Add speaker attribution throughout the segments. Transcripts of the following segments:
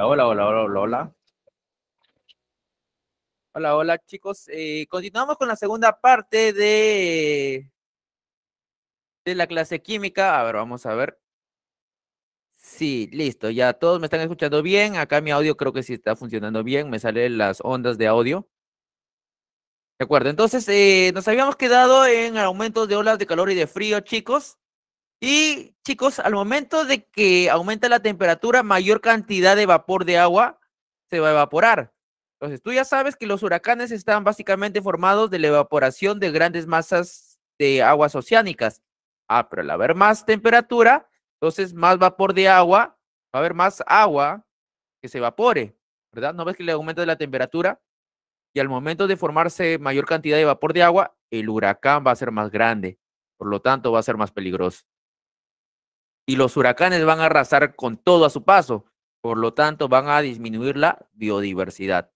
Speaker 1: Hola, hola, hola, hola, hola. Hola, hola chicos. Eh, continuamos con la segunda parte de, de la clase química. A ver, vamos a ver. Sí, listo. Ya todos me están escuchando bien. Acá mi audio creo que sí está funcionando bien. Me salen las ondas de audio. De acuerdo. Entonces, eh, nos habíamos quedado en aumentos de olas de calor y de frío, chicos. Y chicos, al momento de que aumenta la temperatura, mayor cantidad de vapor de agua se va a evaporar. Entonces, tú ya sabes que los huracanes están básicamente formados de la evaporación de grandes masas de aguas oceánicas. Ah, pero al haber más temperatura, entonces más vapor de agua, va a haber más agua que se evapore, ¿verdad? ¿No ves que le aumenta la temperatura? Y al momento de formarse mayor cantidad de vapor de agua, el huracán va a ser más grande. Por lo tanto, va a ser más peligroso y los huracanes van a arrasar con todo a su paso, por lo tanto van a disminuir la biodiversidad.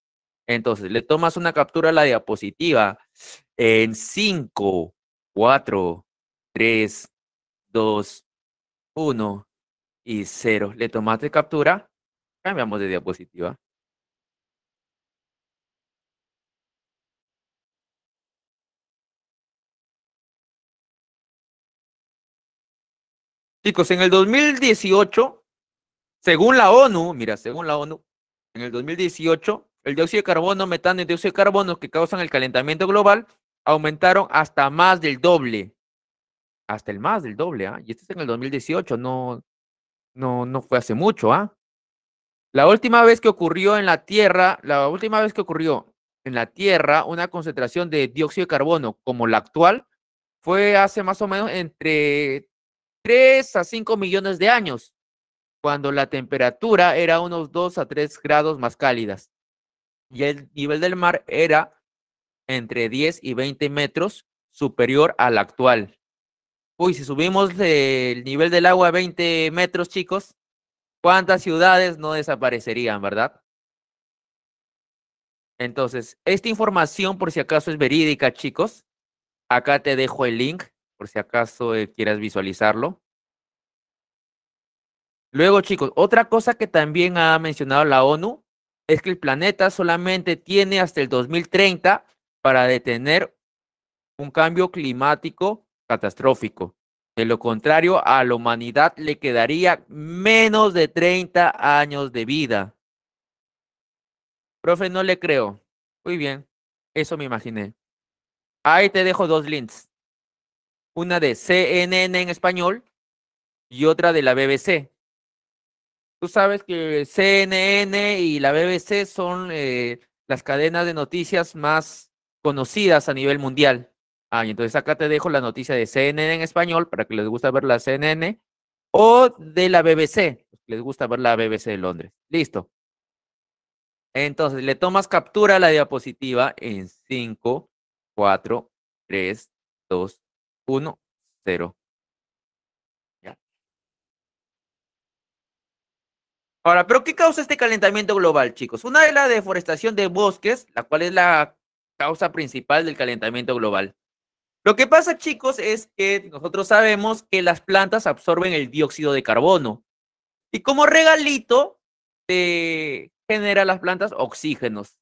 Speaker 1: Entonces, le tomas una captura a la diapositiva en 5, 4, 3, 2, 1 y 0. Le tomaste captura, cambiamos de diapositiva. Chicos, en el 2018, según la ONU, mira, según la ONU, en el 2018, el dióxido de carbono, metano y dióxido de carbono que causan el calentamiento global aumentaron hasta más del doble. Hasta el más del doble, ¿ah? Y este es en el 2018, no, no, no fue hace mucho, ¿ah? La última vez que ocurrió en la Tierra, la última vez que ocurrió en la Tierra una concentración de dióxido de carbono como la actual fue hace más o menos entre 3 a 5 millones de años, cuando la temperatura era unos 2 a 3 grados más cálidas y el nivel del mar era entre 10 y 20 metros superior al actual. Uy, si subimos el nivel del agua a 20 metros, chicos, ¿cuántas ciudades no desaparecerían, verdad? Entonces, esta información, por si acaso es verídica, chicos, acá te dejo el link por si acaso eh, quieras visualizarlo. Luego, chicos, otra cosa que también ha mencionado la ONU es que el planeta solamente tiene hasta el 2030 para detener un cambio climático catastrófico. De lo contrario, a la humanidad le quedaría menos de 30 años de vida. Profe, no le creo. Muy bien, eso me imaginé. Ahí te dejo dos links una de CNN en español y otra de la BBC. Tú sabes que CNN y la BBC son eh, las cadenas de noticias más conocidas a nivel mundial. Ah, entonces acá te dejo la noticia de CNN en español para que les gusta ver la CNN o de la BBC, les gusta ver la BBC de Londres. Listo. Entonces, le tomas captura a la diapositiva en 5, 4, 3, 2, 1, 0. Ahora, ¿pero qué causa este calentamiento global, chicos? Una es la deforestación de bosques, la cual es la causa principal del calentamiento global. Lo que pasa, chicos, es que nosotros sabemos que las plantas absorben el dióxido de carbono. Y como regalito, te genera las plantas oxígenos.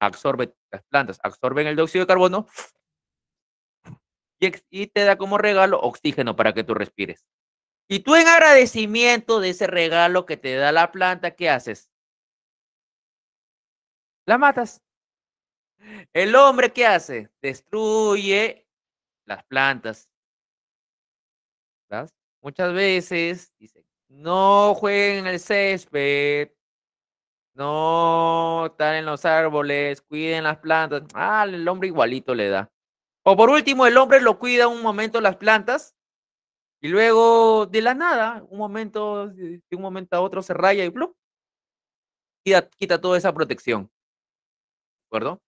Speaker 1: Absorben las plantas, absorben el dióxido de carbono y, te da como regalo oxígeno para que tú respires. Y tú en agradecimiento de ese regalo que te da la planta, ¿qué haces? La matas. El hombre, ¿qué hace? Destruye las plantas. Muchas veces dice, no jueguen en el césped, no están en los árboles, cuiden las plantas. Ah, el hombre igualito le da. O por último, el hombre lo cuida un momento las plantas y luego de la nada, un momento, de un momento a otro se raya y ¡plum! Quita, quita toda esa protección. ¿De acuerdo?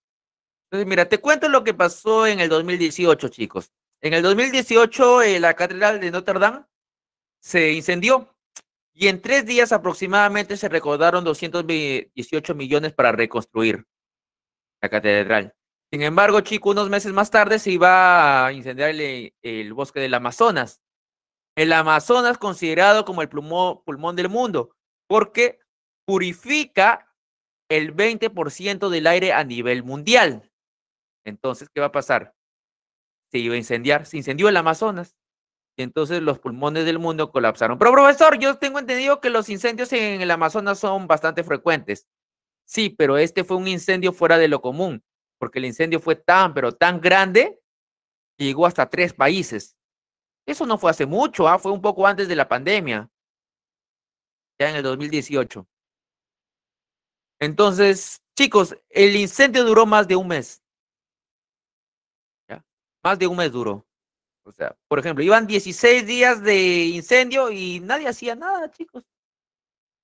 Speaker 1: Entonces, mira, te cuento lo que pasó en el 2018, chicos. En el 2018, eh, la Catedral de Notre Dame se incendió y en tres días aproximadamente se recordaron 218 millones para reconstruir la catedral. Sin embargo, Chico, unos meses más tarde se iba a incendiar el, eh, bosque del Amazonas. El Amazonas considerado como el pulmón, pulmón del mundo, porque purifica el 20% del aire a nivel mundial. Entonces, ¿qué va a pasar? Se iba a incendiar, se incendió el Amazonas. Y entonces los pulmones del mundo colapsaron. Pero profesor, yo tengo entendido que los incendios en el Amazonas son bastante frecuentes. Sí, pero este fue un incendio fuera de lo común porque el incendio fue tan, pero tan grande, que llegó hasta tres países. Eso no fue hace mucho, ¿ah? fue un poco antes de la pandemia, ya en el 2018. Entonces, chicos, el incendio duró más de un mes. ¿ya? Más de un mes duró. O sea, por ejemplo, iban 16 días de incendio y nadie hacía nada, chicos.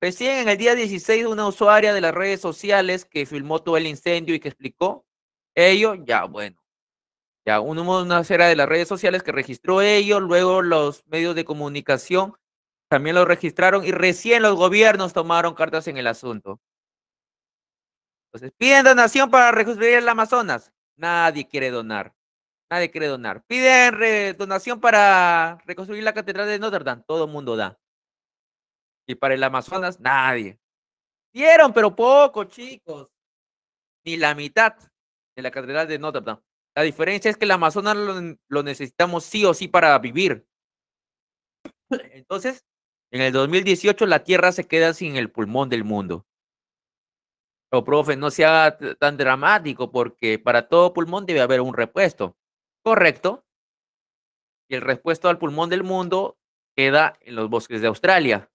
Speaker 1: Recién en el día 16, una usuaria de las redes sociales que filmó todo el incendio y que explicó ellos, ya, bueno. Ya, uno, una cera de las redes sociales que registró ellos, luego los medios de comunicación también lo registraron y recién los gobiernos tomaron cartas en el asunto. Entonces, piden donación para reconstruir el Amazonas. Nadie quiere donar. Nadie quiere donar. Piden donación para reconstruir la Catedral de Notre Dame. Todo el mundo da. Y para el Amazonas, nadie. Dieron, pero poco, chicos. Ni la mitad en la Catedral de Notre Dame. La diferencia es que el Amazonas lo, necesitamos sí o sí para vivir. Entonces, en el 2018 la Tierra se queda sin el pulmón del mundo. Pero, oh, profe, no sea tan dramático porque para todo pulmón debe haber un repuesto. Correcto. Y el repuesto al pulmón del mundo queda en los bosques de Australia.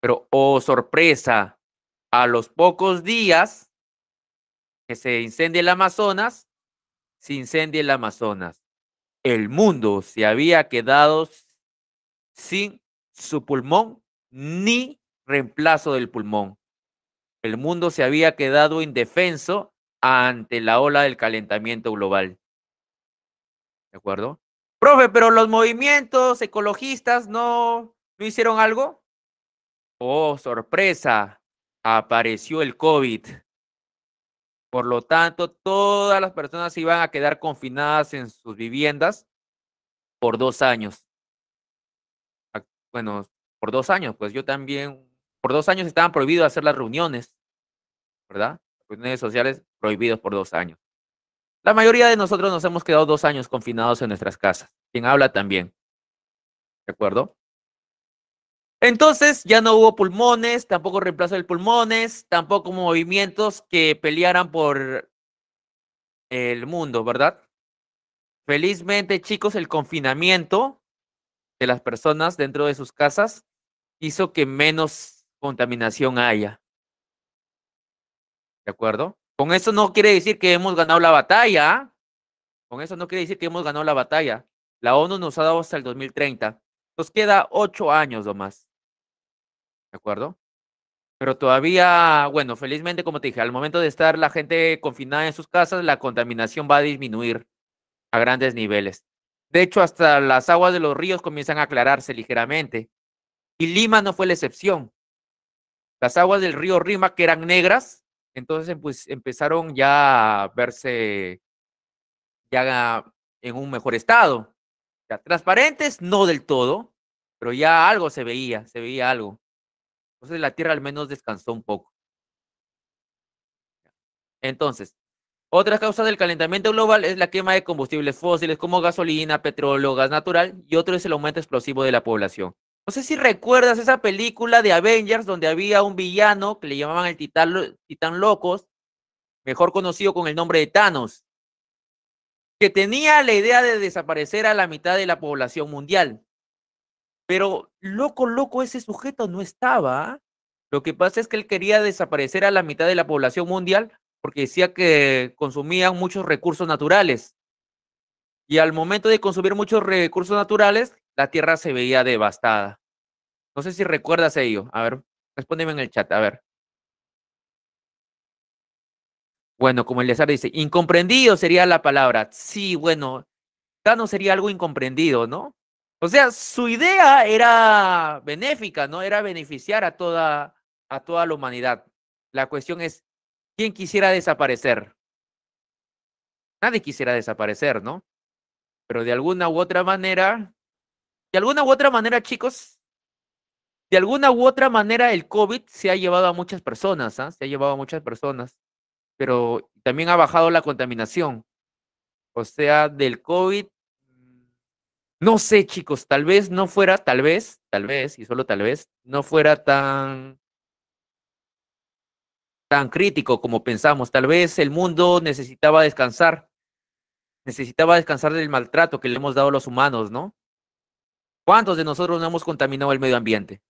Speaker 1: Pero, oh sorpresa, a los pocos días que se incendie el Amazonas, se incendie el Amazonas. El mundo se había quedado sin su pulmón ni reemplazo del pulmón. El mundo se había quedado indefenso ante la ola del calentamiento global. ¿De acuerdo? Profe, pero los movimientos ecologistas no, no hicieron algo. Oh, sorpresa, apareció el COVID. Por lo tanto, todas las personas iban a quedar confinadas en sus viviendas por dos años. Bueno, por dos años, pues yo también, por dos años estaban prohibidos hacer las reuniones, ¿verdad? Reuniones sociales prohibidos por dos años. La mayoría de nosotros nos hemos quedado dos años confinados en nuestras casas. ¿Quién habla también. ¿De acuerdo? Entonces ya no hubo pulmones, tampoco reemplazo de pulmones, tampoco movimientos que pelearan por el mundo, ¿verdad? Felizmente, chicos, el confinamiento de las personas dentro de sus casas hizo que menos contaminación haya. ¿De acuerdo? Con eso no quiere decir que hemos ganado la batalla. Con eso no quiere decir que hemos ganado la batalla. La ONU nos ha dado hasta el 2030. Nos queda ocho años o más. ¿de acuerdo? Pero todavía, bueno, felizmente, como te dije, al momento de estar la gente confinada en sus casas, la contaminación va a disminuir a grandes niveles. De hecho, hasta las aguas de los ríos comienzan a aclararse ligeramente. Y Lima no fue la excepción. Las aguas del río Rima, que eran negras, entonces pues, empezaron ya a verse ya en un mejor estado. Ya, transparentes, no del todo, pero ya algo se veía, se veía algo. Entonces la tierra al menos descansó un poco. Entonces, otra causa del calentamiento global es la quema de combustibles fósiles como gasolina, petróleo, gas natural y otro es el aumento explosivo de la población. No sé si recuerdas esa película de Avengers donde había un villano que le llamaban el titán, titán Locos, mejor conocido con el nombre de Thanos, que tenía la idea de desaparecer a la mitad de la población mundial. Pero loco, loco, ese sujeto no estaba. Lo que pasa es que él quería desaparecer a la mitad de la población mundial porque decía que consumían muchos recursos naturales. Y al momento de consumir muchos recursos naturales, la Tierra se veía devastada. No sé si recuerdas ello. A ver, respóndeme en el chat, a ver. Bueno, como el dice, incomprendido sería la palabra. Sí, bueno, no sería algo incomprendido, ¿no? O sea, su idea era benéfica, ¿no? Era beneficiar a toda, a toda la humanidad. La cuestión es, ¿quién quisiera desaparecer? Nadie quisiera desaparecer, ¿no? Pero de alguna u otra manera, de alguna u otra manera, chicos, de alguna u otra manera el COVID se ha llevado a muchas personas, ¿ah? se ha llevado a muchas personas, pero también ha bajado la contaminación. O sea, del COVID no sé, chicos, tal vez no fuera, tal vez, tal vez, y solo tal vez, no fuera tan tan crítico como pensamos. Tal vez el mundo necesitaba descansar, necesitaba descansar del maltrato que le hemos dado a los humanos, ¿no? ¿Cuántos de nosotros no hemos contaminado el medio ambiente?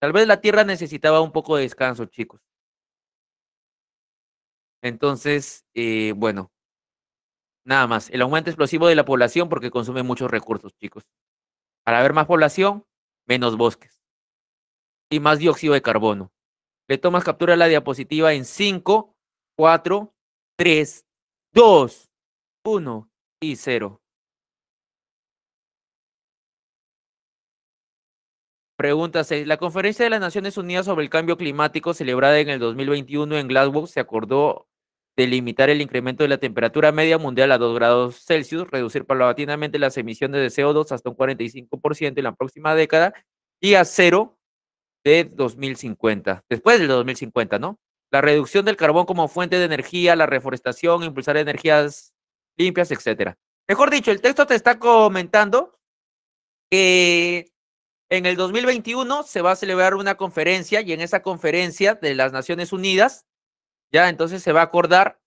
Speaker 1: Tal vez la Tierra necesitaba un poco de descanso, chicos. Entonces, eh, bueno, Nada más. El aumento explosivo de la población porque consume muchos recursos, chicos. Para haber más población, menos bosques. Y más dióxido de carbono. Le tomas captura la diapositiva en 5, 4, 3, 2, 1 y 0. Pregunta 6. La Conferencia de las Naciones Unidas sobre el Cambio Climático celebrada en el 2021 en Glasgow se acordó de limitar el incremento de la temperatura media mundial a 2 grados Celsius, reducir paulatinamente las emisiones de CO2 hasta un 45% en la próxima década y a cero de 2050, después del 2050, ¿no? La reducción del carbón como fuente de energía, la reforestación, impulsar energías limpias, etcétera. Mejor dicho, el texto te está comentando que en el 2021 se va a celebrar una conferencia y en esa conferencia de las Naciones Unidas ya, entonces se va a acordar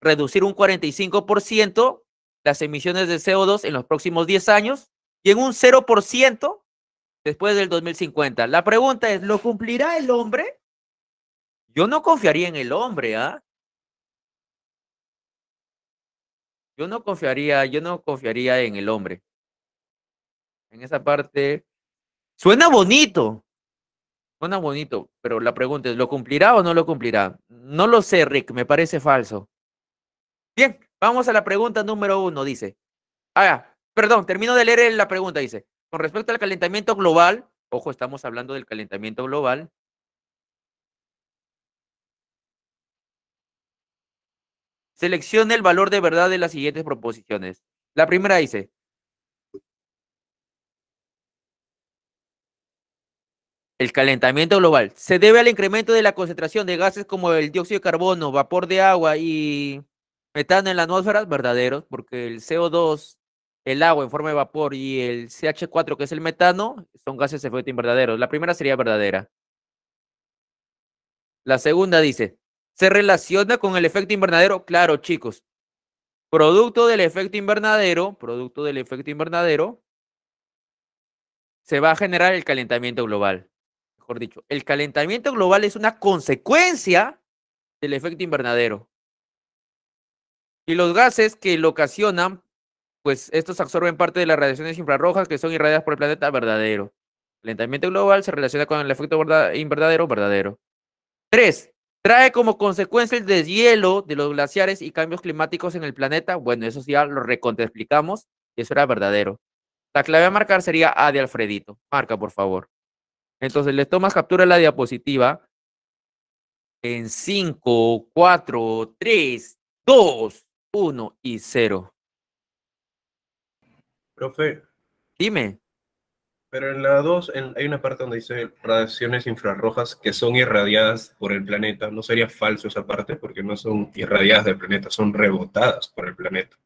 Speaker 1: reducir un 45% las emisiones de CO2 en los próximos 10 años y en un 0% después del 2050. La pregunta es, ¿lo cumplirá el hombre? Yo no confiaría en el hombre, ¿ah? Yo no confiaría, yo no confiaría en el hombre. En esa parte suena bonito, Suena bonito, pero la pregunta es, ¿lo cumplirá o no lo cumplirá? No lo sé, Rick, me parece falso. Bien, vamos a la pregunta número uno, dice. Ah, perdón, termino de leer la pregunta, dice. Con respecto al calentamiento global, ojo, estamos hablando del calentamiento global. Seleccione el valor de verdad de las siguientes proposiciones. La primera dice, El calentamiento global se debe al incremento de la concentración de gases como el dióxido de carbono, vapor de agua y metano en la atmósfera, verdaderos, porque el CO2, el agua en forma de vapor y el CH4, que es el metano, son gases de efecto invernadero. La primera sería verdadera. La segunda dice, ¿se relaciona con el efecto invernadero? Claro, chicos. Producto del efecto invernadero, producto del efecto invernadero, se va a generar el calentamiento global dicho, el calentamiento global es una consecuencia del efecto invernadero. Y los gases que lo ocasionan, pues estos absorben parte de las radiaciones infrarrojas que son irradiadas por el planeta verdadero. El calentamiento global se relaciona con el efecto invernadero verdadero. Tres, Trae como consecuencia el deshielo de los glaciares y cambios climáticos en el planeta. Bueno, eso ya lo recontraexplicamos y eso era verdadero. La clave a marcar sería A de Alfredito. Marca, por favor. Entonces les tomas captura a la diapositiva en 5, 4, 3, 2, 1 y 0. Profe. Dime. Pero en la 2 hay una parte donde dice radiaciones infrarrojas que son irradiadas por el planeta. ¿No sería falso esa parte? Porque no son irradiadas del planeta, son rebotadas por el planeta.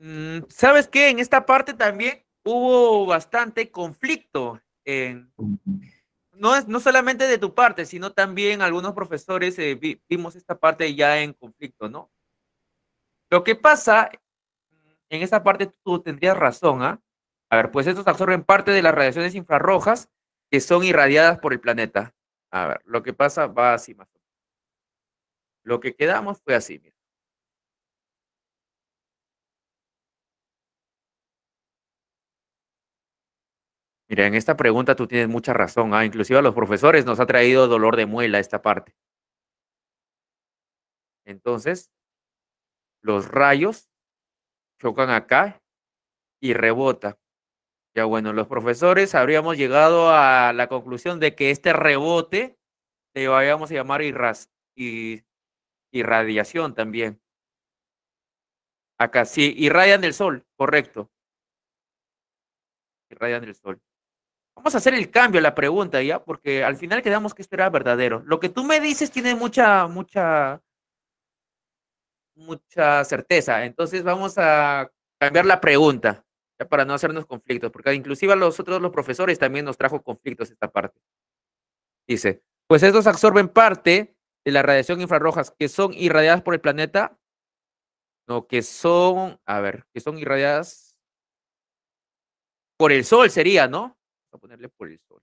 Speaker 1: Mm, ¿Sabes qué? En esta parte también hubo bastante conflicto, en no, es, no solamente de tu parte, sino también algunos profesores eh, vimos esta parte ya en conflicto, ¿no? Lo que pasa, en esa parte tú tendrías razón, ¿ah? A ver, pues estos absorben parte de las radiaciones infrarrojas que son irradiadas por el planeta. A ver, lo que pasa va así más o menos. Lo que quedamos fue así, mira. Mira, en esta pregunta tú tienes mucha razón. ¿ah? Inclusive a los profesores nos ha traído dolor de muela esta parte. Entonces, los rayos chocan acá y rebota. Ya bueno, los profesores habríamos llegado a la conclusión de que este rebote le vayamos a llamar irradiación también. Acá sí, irradian el sol, correcto. Irradian el sol. Vamos a hacer el cambio a la pregunta, ¿ya? Porque al final quedamos que esto era verdadero. Lo que tú me dices tiene mucha, mucha, mucha certeza. Entonces vamos a cambiar la pregunta ¿ya? para no hacernos conflictos, porque inclusive a nosotros los profesores también nos trajo conflictos esta parte. Dice, pues estos absorben parte de la radiación infrarrojas que son irradiadas por el planeta. No, que son, a ver, que son irradiadas por el sol sería, ¿no? a ponerle por el sol.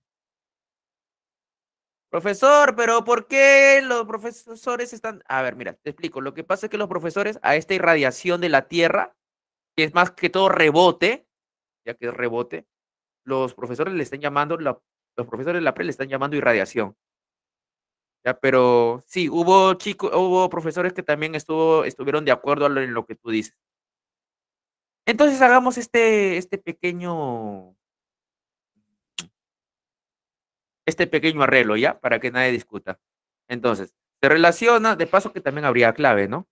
Speaker 1: Profesor, pero ¿por qué los profesores están...? A ver, mira, te explico. Lo que pasa es que los profesores a esta irradiación de la Tierra, que es más que todo rebote, ya que es rebote, los profesores le están llamando, los profesores de la pre le están llamando irradiación. Ya, pero sí, hubo chicos, hubo profesores que también estuvo, estuvieron de acuerdo en lo que tú dices. Entonces hagamos este, este pequeño este pequeño arreglo, ¿ya? Para que nadie discuta. Entonces, se relaciona, de paso que también habría clave, ¿no?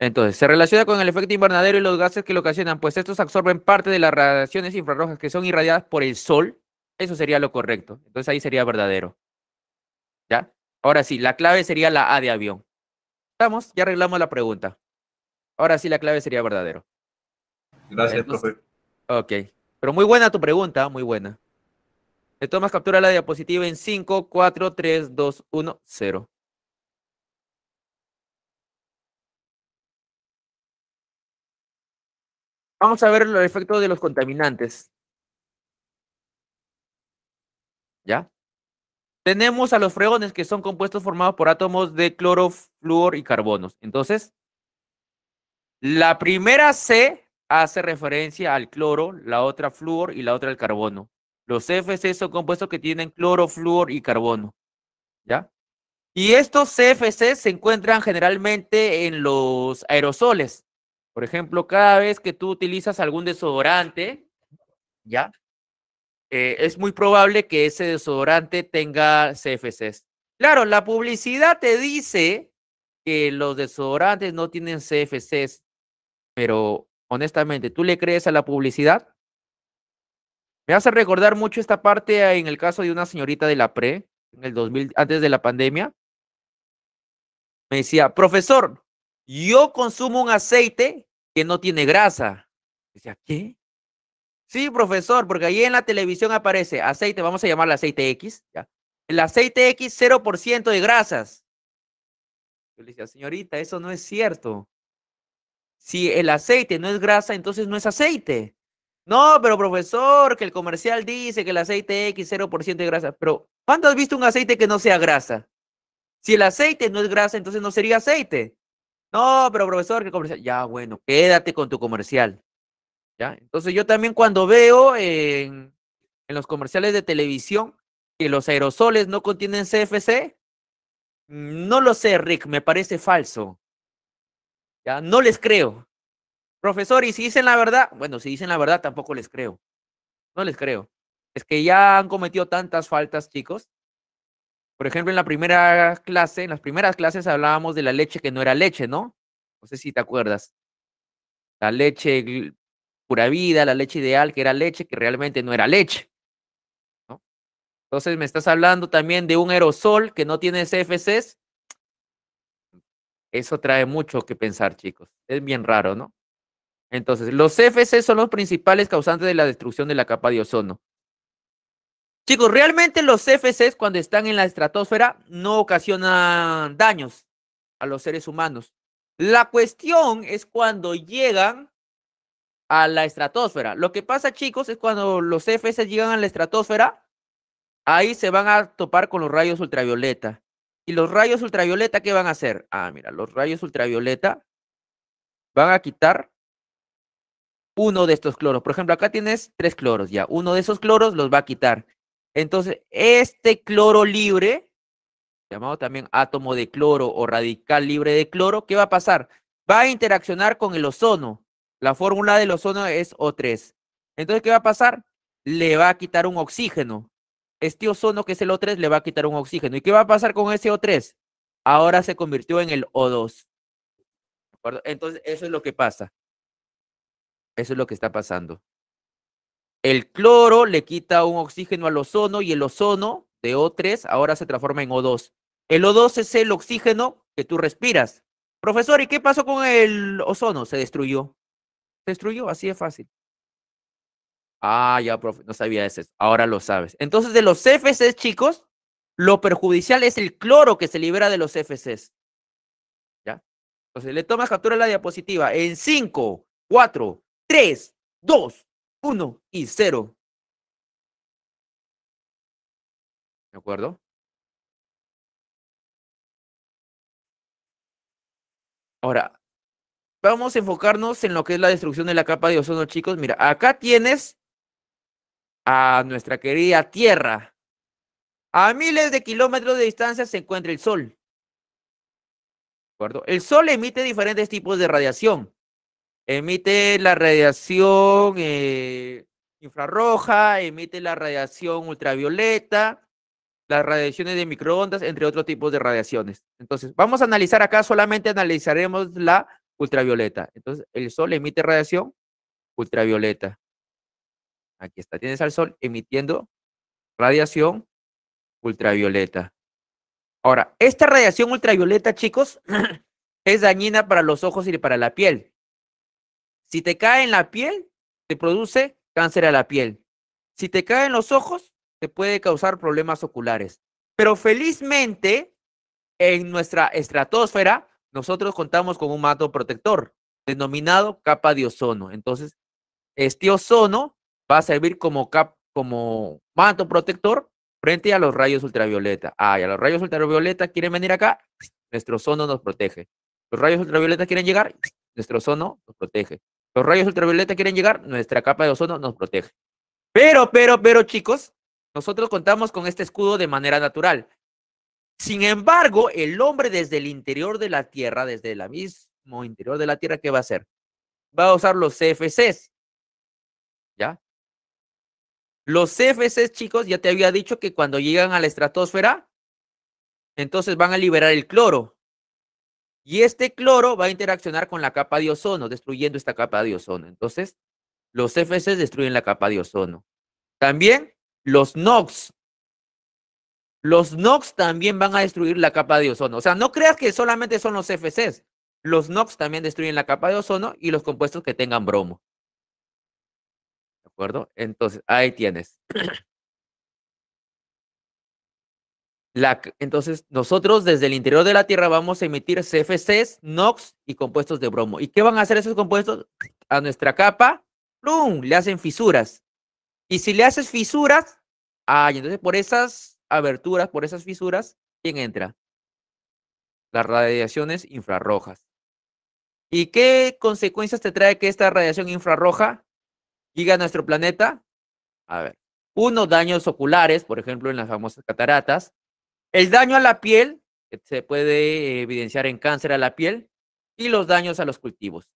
Speaker 1: Entonces, se relaciona con el efecto invernadero y los gases que lo ocasionan, pues estos absorben parte de las radiaciones infrarrojas que son irradiadas por el sol. Eso sería lo correcto. Entonces ahí sería verdadero. ¿Ya? Ahora sí, la clave sería la A de avión. ¿Estamos? Ya arreglamos la pregunta. Ahora sí, la clave sería verdadero.
Speaker 2: Gracias, profe.
Speaker 1: Ok. Pero muy buena tu pregunta, muy buena. Le tomas captura la diapositiva en 5, 4, 3, 2, 1, 0. Vamos a ver el efecto de los contaminantes. ¿Ya? Tenemos a los freones que son compuestos formados por átomos de cloro, flúor y carbonos. Entonces, la primera C hace referencia al cloro, la otra flúor y la otra al carbono. Los CFC son compuestos que tienen cloro, flúor y carbono. ¿Ya? Y estos CFC se encuentran generalmente en los aerosoles. Por ejemplo, cada vez que tú utilizas algún desodorante, ¿ya? Eh, es muy probable que ese desodorante tenga CFCs. Claro, la publicidad te dice que los desodorantes no tienen CFCs, pero honestamente, ¿tú le crees a la publicidad? Me hace recordar mucho esta parte ah, en el caso de una señorita de la pre, en el 2000, antes de la pandemia. Me decía, profesor, yo consumo un aceite que no tiene grasa. Decía, ¿qué? Sí, profesor, porque ahí en la televisión aparece aceite, vamos a llamarle aceite X. El aceite X, 0% de grasas. Yo le decía, señorita, eso no es cierto. Si el aceite no es grasa, entonces no es aceite. No, pero profesor, que el comercial dice que el aceite X 0% de grasa. Pero, ¿cuándo has visto un aceite que no sea grasa? Si el aceite no es grasa, entonces no sería aceite. No, pero profesor, que comercial. Ya, bueno, quédate con tu comercial. ¿Ya? Entonces yo también cuando veo en, en los comerciales de televisión que los aerosoles no contienen CFC, no lo sé, Rick, me parece falso. No les creo. Profesor, ¿y si dicen la verdad? Bueno, si dicen la verdad tampoco les creo. No les creo. Es que ya han cometido tantas faltas, chicos. Por ejemplo, en la primera clase, en las primeras clases hablábamos de la leche que no era leche, ¿no? No sé si te acuerdas. La leche pura vida, la leche ideal, que era leche, que realmente no era leche. Entonces me estás hablando también de un aerosol que no tiene CFCs eso trae mucho que pensar, chicos. Es bien raro, ¿no? Entonces, los CFC son los principales causantes de la destrucción de la capa de ozono. Chicos, realmente los CFCs cuando están en la estratosfera no ocasionan daños a los seres humanos. La cuestión es cuando llegan a la estratosfera. Lo que pasa, chicos, es cuando los CFCs llegan a la estratosfera, ahí se van a topar con los rayos ultravioleta. ¿Y los rayos ultravioleta qué van a hacer? Ah, mira, los rayos ultravioleta van a quitar uno de estos cloros. Por ejemplo, acá tienes tres cloros ya. Uno de esos cloros los va a quitar. Entonces, este cloro libre, llamado también átomo de cloro o radical libre de cloro, ¿qué va a pasar? Va a interaccionar con el ozono. La fórmula del ozono es O3. Entonces, ¿qué va a pasar? Le va a quitar un oxígeno este ozono, que es el O3, le va a quitar un oxígeno. ¿Y qué va a pasar con ese O3? Ahora se convirtió en el O2. Entonces, eso es lo que pasa. Eso es lo que está pasando. El cloro le quita un oxígeno al ozono y el ozono de O3 ahora se transforma en O2. El O2 es el oxígeno que tú respiras. Profesor, ¿y qué pasó con el ozono? Se destruyó. Se destruyó, así de fácil. Ah, ya, profe, no sabía eso. Ahora lo sabes. Entonces, de los CFCs, chicos, lo perjudicial es el cloro que se libera de los CFCs. ¿Ya? Entonces, le tomas captura a la diapositiva en 5, 4, 3, 2, 1 y 0. ¿De acuerdo? Ahora, vamos a enfocarnos en lo que es la destrucción de la capa de ozono, chicos. Mira, acá tienes a nuestra querida Tierra, a miles de kilómetros de distancia se encuentra el Sol. El Sol emite diferentes tipos de radiación. Emite la radiación eh, infrarroja, emite la radiación ultravioleta, las radiaciones de microondas, entre otros tipos de radiaciones. Entonces, vamos a analizar acá, solamente analizaremos la ultravioleta. Entonces, el Sol emite radiación ultravioleta. Aquí está, tienes al Sol emitiendo radiación ultravioleta. Ahora, esta radiación ultravioleta, chicos, es dañina para los ojos y para la piel. Si te cae en la piel, te produce cáncer a la piel. Si te cae en los ojos, te puede causar problemas oculares. Pero felizmente, en nuestra estratosfera, nosotros contamos con un mato protector denominado capa de ozono. Entonces, este ozono va a servir como, cap, como manto protector frente a los rayos ultravioleta. Ah, y a los rayos ultravioleta quieren venir acá, nuestro ozono nos protege. Los rayos ultravioleta quieren llegar, nuestro ozono nos protege. Los rayos ultravioleta quieren llegar, nuestra capa de ozono nos protege. Pero, pero, pero, chicos, nosotros contamos con este escudo de manera natural. Sin embargo, el hombre desde el interior de la Tierra, desde el mismo interior de la Tierra, ¿qué va a hacer? Va a usar los CFCs. ¿Ya? Los CFCs, chicos, ya te había dicho que cuando llegan a la estratosfera, entonces van a liberar el cloro. Y este cloro va a interaccionar con la capa de ozono, destruyendo esta capa de ozono. Entonces, los CFCs destruyen la capa de ozono. También los NOx. Los NOx también van a destruir la capa de ozono. O sea, no creas que solamente son los CFCs. Los NOx también destruyen la capa de ozono y los compuestos que tengan bromo. Entonces, ahí tienes. entonces, nosotros desde el interior de la Tierra vamos a emitir CFCs, NOx y compuestos de bromo. ¿Y qué van a hacer esos compuestos? A nuestra capa, ¡plum! Le hacen fisuras. Y si le haces fisuras, ay, entonces por esas aberturas, por esas fisuras, ¿quién entra? Las radiaciones infrarrojas. ¿Y qué consecuencias te trae que esta radiación infrarroja? llega a nuestro planeta? A ver, unos daños oculares, por ejemplo, en las famosas cataratas. El daño a la piel, que se puede evidenciar en cáncer a la piel, y los daños a los cultivos.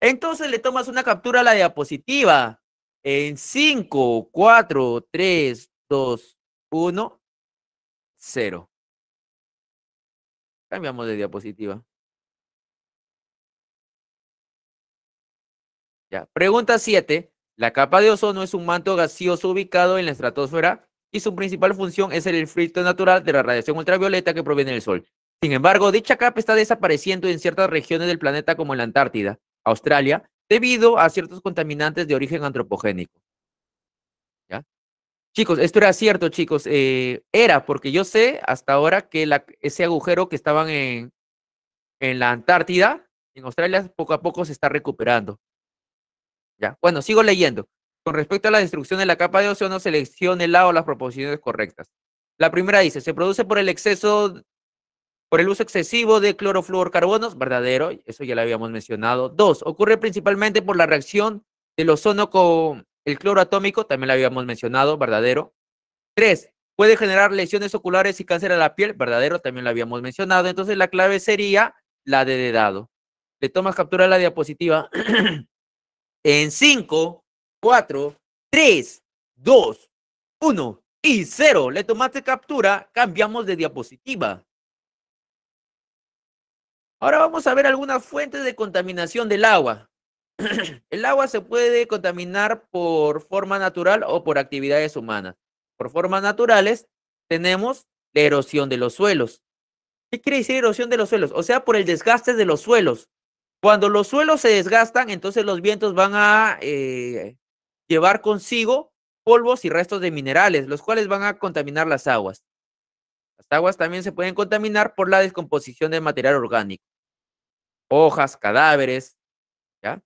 Speaker 1: Entonces le tomas una captura a la diapositiva en 5, 4, 3, 2, 1, 0. Cambiamos de diapositiva. Ya, pregunta 7. La capa de ozono es un manto gaseoso ubicado en la estratosfera y su principal función es el filtro natural de la radiación ultravioleta que proviene del Sol. Sin embargo, dicha capa está desapareciendo en ciertas regiones del planeta como en la Antártida, Australia, debido a ciertos contaminantes de origen antropogénico. ¿Ya? Chicos, esto era cierto, chicos. Eh, era, porque yo sé hasta ahora que ese agujero que estaban en la Antártida, en Australia, poco a poco se está recuperando. ¿Ya? Bueno, sigo leyendo. Con respecto a la destrucción de la capa de ozono, seleccione el lado las proposiciones correctas. La primera dice, se produce por el exceso, por el uso excesivo de clorofluorocarbonos? verdadero, eso ya lo habíamos mencionado. Dos, ocurre principalmente por la reacción del ozono con el cloro atómico, también lo habíamos mencionado, verdadero. Tres, puede generar lesiones oculares y cáncer a la piel, verdadero, también lo habíamos mencionado. Entonces la clave sería la de dedado. Le tomas captura a la diapositiva. en 5, 4, 3, 2, 1 y 0. Le tomaste captura, cambiamos de diapositiva. Ahora vamos a ver algunas fuentes de contaminación del agua. El agua se puede contaminar por forma natural o por actividades humanas. Por formas naturales tenemos la erosión de los suelos. ¿Qué quiere decir erosión de los suelos? O sea, por el desgaste de los suelos. Cuando los suelos se desgastan, entonces los vientos van a eh, llevar consigo polvos y restos de minerales, los cuales van a contaminar las aguas. Las aguas también se pueden contaminar por la descomposición de material orgánico. Hojas, cadáveres, ¿ya?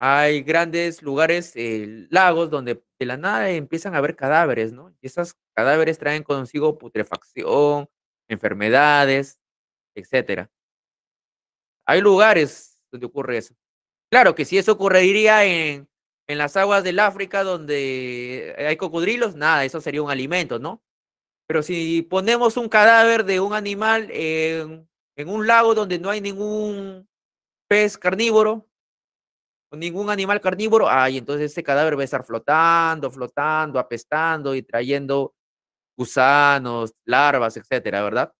Speaker 1: Hay grandes lugares, eh, lagos, donde de la nada empiezan a haber cadáveres, ¿no? Y esos cadáveres traen consigo putrefacción, enfermedades, etcétera. Hay lugares donde ocurre eso. Claro que si eso ocurriría en, las aguas del África donde eh, hay cocodrilos, nada, eso sería un alimento, ¿no? Pero si ponemos un cadáver de un animal en, un lago donde no hay ningún pez carnívoro, ningún animal carnívoro, ay, entonces ese cadáver va a estar flotando, flotando, apestando y trayendo gusanos, larvas, etcétera, ¿verdad?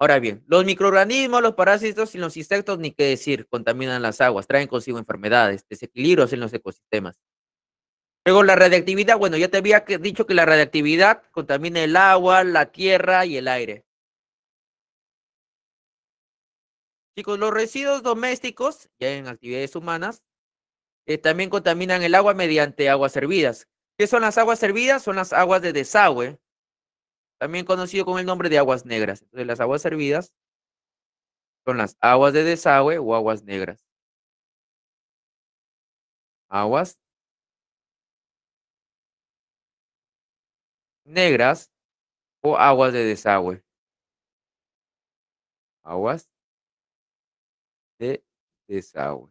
Speaker 1: Ahora bien, los microorganismos, los parásitos y los insectos, ni qué decir, contaminan las aguas, traen consigo enfermedades, desequilibrios en los ecosistemas. Luego la radiactividad, bueno, ya te había dicho que la radiactividad contamina el agua, la tierra y el aire. Chicos, los residuos domésticos, ya en actividades humanas, eh, también contaminan el agua mediante aguas hervidas. ¿Qué son las aguas hervidas? Son las aguas de desagüe también conocido con el nombre de aguas negras. Entonces, las aguas servidas son las aguas de desagüe o aguas negras. Aguas negras o aguas de desagüe. Aguas de desagüe.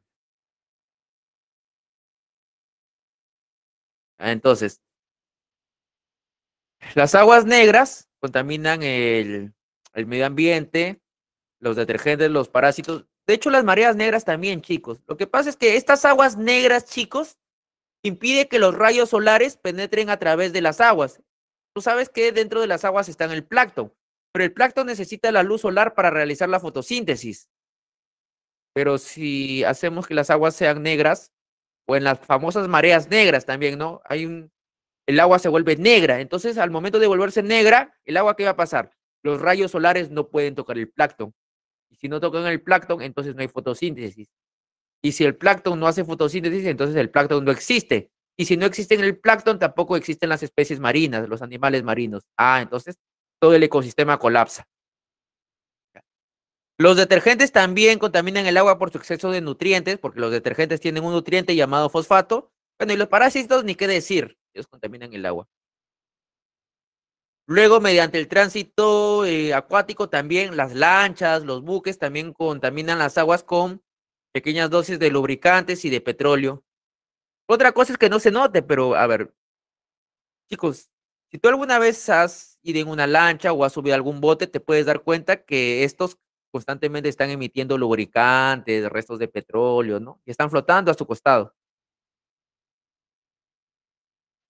Speaker 1: Entonces, las aguas negras contaminan el, medio ambiente, los detergentes, los parásitos. De hecho, las mareas negras también, chicos. Lo que pasa es que estas aguas negras, chicos, impide que los rayos solares penetren a través de las aguas. Tú sabes que dentro de las aguas está el plancton, pero el plancton necesita la luz solar para realizar la fotosíntesis. Pero si hacemos que las aguas sean negras, o en las famosas mareas negras también, ¿no? Hay un, el agua se vuelve negra. Entonces, al momento de volverse negra, ¿el agua qué va a pasar? Los rayos solares no pueden tocar el plancton. Y si no tocan el plancton, entonces no hay fotosíntesis. Y si el plancton no hace fotosíntesis, entonces el plancton no existe. Y si no existe el plancton, tampoco existen las especies marinas, los animales marinos. Ah, entonces todo el ecosistema colapsa. Los detergentes también contaminan el agua por su exceso de nutrientes, porque los detergentes tienen un nutriente llamado fosfato. Bueno, y los parásitos, ni qué decir ellos contaminan el agua. Luego, mediante el tránsito eh, acuático, también las lanchas, los buques también contaminan las aguas con pequeñas dosis de lubricantes y de petróleo. Otra cosa es que no se note, pero a ver, chicos, si tú alguna vez has ido en una lancha o has subido algún bote, te puedes dar cuenta que estos constantemente están emitiendo lubricantes, restos de petróleo, ¿no? Y están flotando a su costado.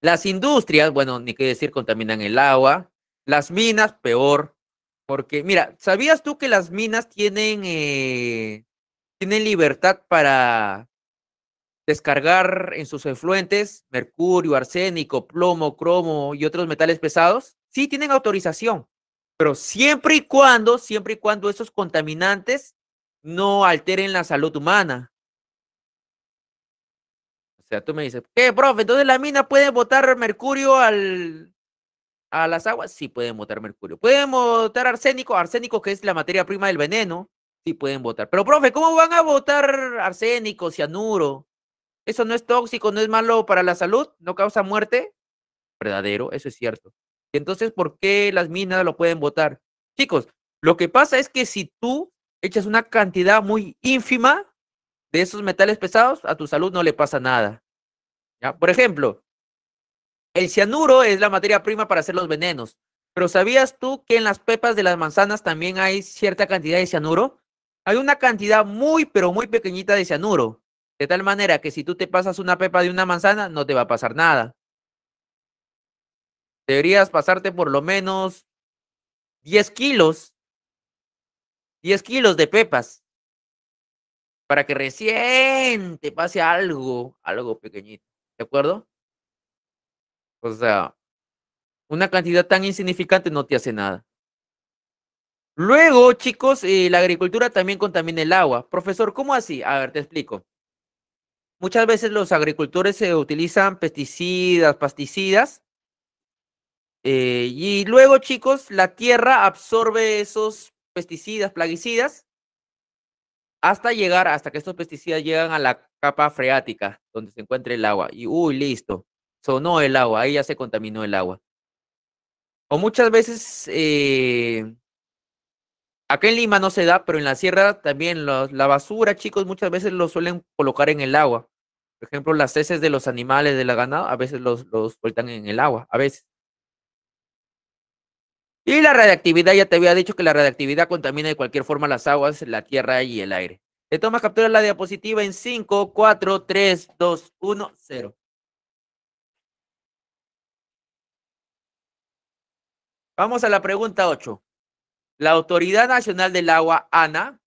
Speaker 1: Las industrias, bueno, ni qué decir, contaminan el agua. Las minas, peor. Porque, mira, ¿sabías tú que las minas tienen, eh, tienen libertad para descargar en sus efluentes mercurio, arsénico, plomo, cromo y otros metales pesados? Sí, tienen autorización, pero siempre y cuando, siempre y cuando esos contaminantes no alteren la salud humana. O sea, tú me dices, ¿qué, profe? Entonces la mina puede botar mercurio al, a las aguas. Sí, pueden botar mercurio. Pueden botar arsénico, arsénico que es la materia prima del veneno. Sí, pueden botar. Pero, profe, ¿cómo van a botar arsénico, cianuro? ¿Eso no es tóxico, no es malo para la salud? ¿No causa muerte? Verdadero, eso es cierto. entonces, ¿por qué las minas lo pueden botar? Chicos, lo que pasa es que si tú echas una cantidad muy ínfima, de esos metales pesados, a tu salud no le pasa nada. ¿ya? Por ejemplo, el cianuro es la materia prima para hacer los venenos. Pero ¿sabías tú que en las pepas de las manzanas también hay cierta cantidad de cianuro? Hay una cantidad muy, pero muy pequeñita de cianuro. De tal manera que si tú te pasas una pepa de una manzana, no te va a pasar nada. Deberías pasarte por lo menos 10 kilos. 10 kilos de pepas para que recién te pase algo, algo pequeñito, ¿de acuerdo? O sea, una cantidad tan insignificante no te hace nada. Luego, chicos, eh, la agricultura también contamina el agua. Profesor, ¿cómo así? A ver, te explico. Muchas veces los agricultores se utilizan pesticidas, pesticidas. Eh, y luego, chicos, la tierra absorbe esos pesticidas, plaguicidas hasta llegar, hasta que estos pesticidas llegan a la capa freática, donde se encuentra el agua. Y, uy, listo, sonó el agua, ahí ya se contaminó el agua. O muchas veces, eh, aquí en Lima no se da, pero en la sierra también la basura, chicos, muchas veces lo suelen colocar en el agua. Por ejemplo, las heces de los animales, de la ganada, a veces los, los en el agua, a veces. Y la radiactividad, ya te había dicho que la radiactividad contamina de cualquier forma las aguas, la tierra y el aire. Te toma captura la diapositiva en 5, 4, 3, 2, 1, 0. Vamos a la pregunta 8. La Autoridad Nacional del Agua, ANA,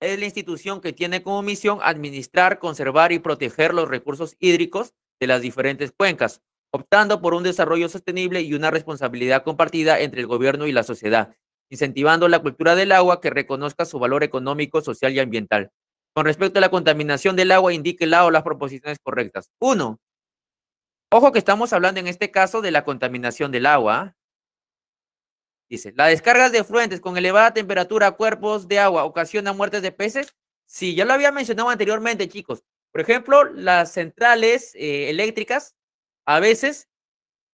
Speaker 1: es la institución que tiene como misión administrar, conservar y proteger los recursos hídricos de las diferentes cuencas, optando por un desarrollo sostenible y una responsabilidad compartida entre el gobierno y la sociedad, incentivando la cultura del agua que reconozca su valor económico, social y ambiental. Con respecto a la contaminación del agua, indique el o las proposiciones correctas. Uno, ojo que estamos hablando en este caso de la contaminación del agua. Dice, ¿la descarga de fuentes con elevada temperatura a cuerpos de agua ocasiona muertes de peces? Sí, ya lo había mencionado anteriormente, chicos. Por ejemplo, las centrales eh, eléctricas a veces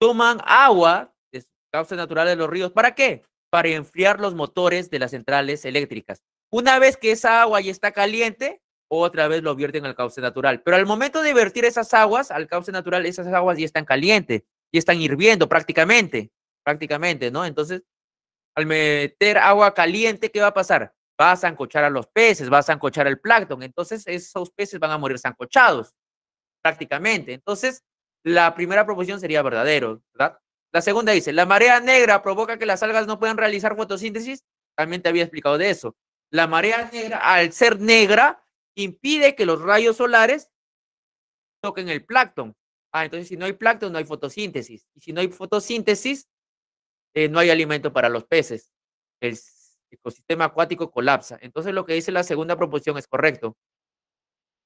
Speaker 1: toman agua de cauce natural de los ríos. ¿Para qué? Para enfriar los motores de las centrales eléctricas. Una vez que esa agua ya está caliente, otra vez lo vierten al cauce natural. Pero al momento de vertir esas aguas al cauce natural, esas aguas ya están calientes, y están hirviendo prácticamente, prácticamente, ¿no? Entonces, al meter agua caliente, ¿qué va a pasar? Va a zancochar a los peces, va a zancochar al plancton. Entonces, esos peces van a morir zancochados, prácticamente. Entonces, la primera proposición sería verdadero, ¿verdad? La segunda dice, la marea negra provoca que las algas no puedan realizar fotosíntesis. También te había explicado de eso. La marea negra, al ser negra, impide que los rayos solares toquen el plancton. Ah, entonces si no hay plancton, no hay fotosíntesis. Y si no hay fotosíntesis, eh, no hay alimento para los peces. El ecosistema acuático colapsa. Entonces lo que dice la segunda proposición es correcto.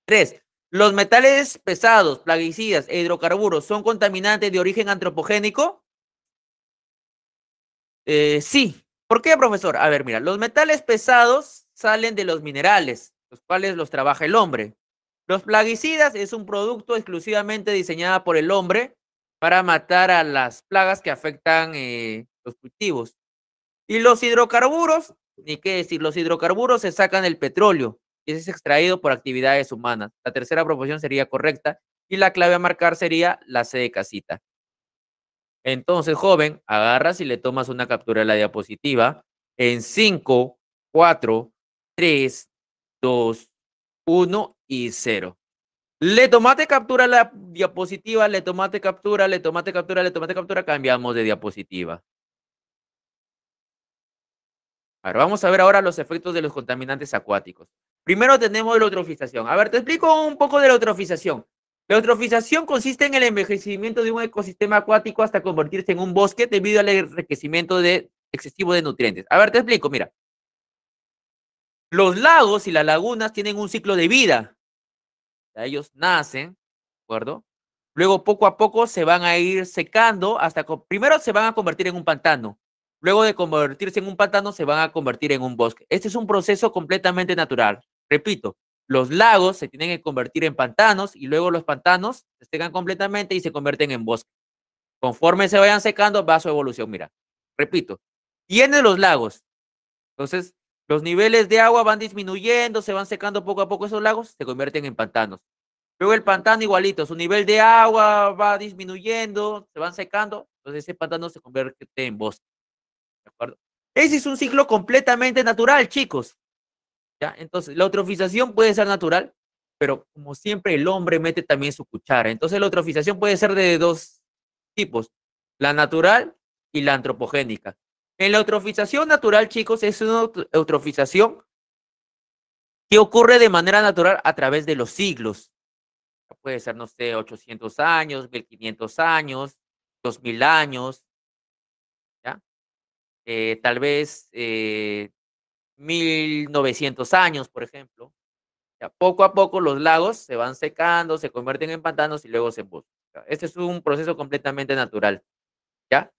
Speaker 1: Tres, ¿Los metales pesados, plaguicidas e hidrocarburos son contaminantes de origen antropogénico? Eh, sí. ¿Por qué, profesor? A ver, mira, los metales pesados salen de los minerales, los cuales los trabaja el hombre. Los plaguicidas es un producto exclusivamente diseñado por el hombre para matar a las plagas que afectan eh, los cultivos. Y los hidrocarburos, ni qué decir, los hidrocarburos se sacan del petróleo y es extraído por actividades humanas. La tercera proporción sería correcta y la clave a marcar sería la C de casita. Entonces, joven, agarras y le tomas una captura a la diapositiva en 5, 4, 3, 2, 1 y 0. Le tomaste captura a la diapositiva, le tomaste captura, le tomaste captura, le tomaste captura, cambiamos de diapositiva. Ahora vamos a ver ahora los efectos de los contaminantes acuáticos. Primero tenemos la eutrofización. A ver, te explico un poco de la eutrofización. La eutrofización consiste en el envejecimiento de un ecosistema acuático hasta convertirse en un bosque debido al enriquecimiento de, excesivo de nutrientes. A ver, te explico, mira. Los lagos y las lagunas tienen un ciclo de vida. Ellos nacen, ¿de acuerdo? Luego poco a poco se van a ir secando hasta primero se van a convertir en un pantano. Luego de convertirse en un pantano se van a convertir en un bosque. Este es un proceso completamente natural. Repito, los lagos se tienen que convertir en pantanos y luego los pantanos se secan completamente y se convierten en bosque. Conforme se vayan secando, va su evolución. Mira, repito, tiene los lagos. Entonces, los niveles de agua van disminuyendo, se van secando poco a poco esos lagos, se convierten en pantanos. Luego el pantano igualito, su nivel de agua va disminuyendo, se van secando, entonces ese pantano se convierte en bosque. ¿De acuerdo? Ese es un ciclo completamente natural, chicos. Entonces, la eutrofización puede ser natural, pero como siempre el hombre mete también su cuchara. Entonces, la eutrofización puede ser de dos tipos, la natural y la antropogénica. En la eutrofización natural, chicos, es una eutrofización que ocurre de manera natural a través de los siglos. Puede ser, no sé, 800 años, 1500 años, 2000 años, eh, tal vez eh, 1900 años, por ejemplo. Ya, poco a poco los lagos se van secando, se convierten en pantanos y luego se buscan. Este es un proceso completamente natural. ¿Ya?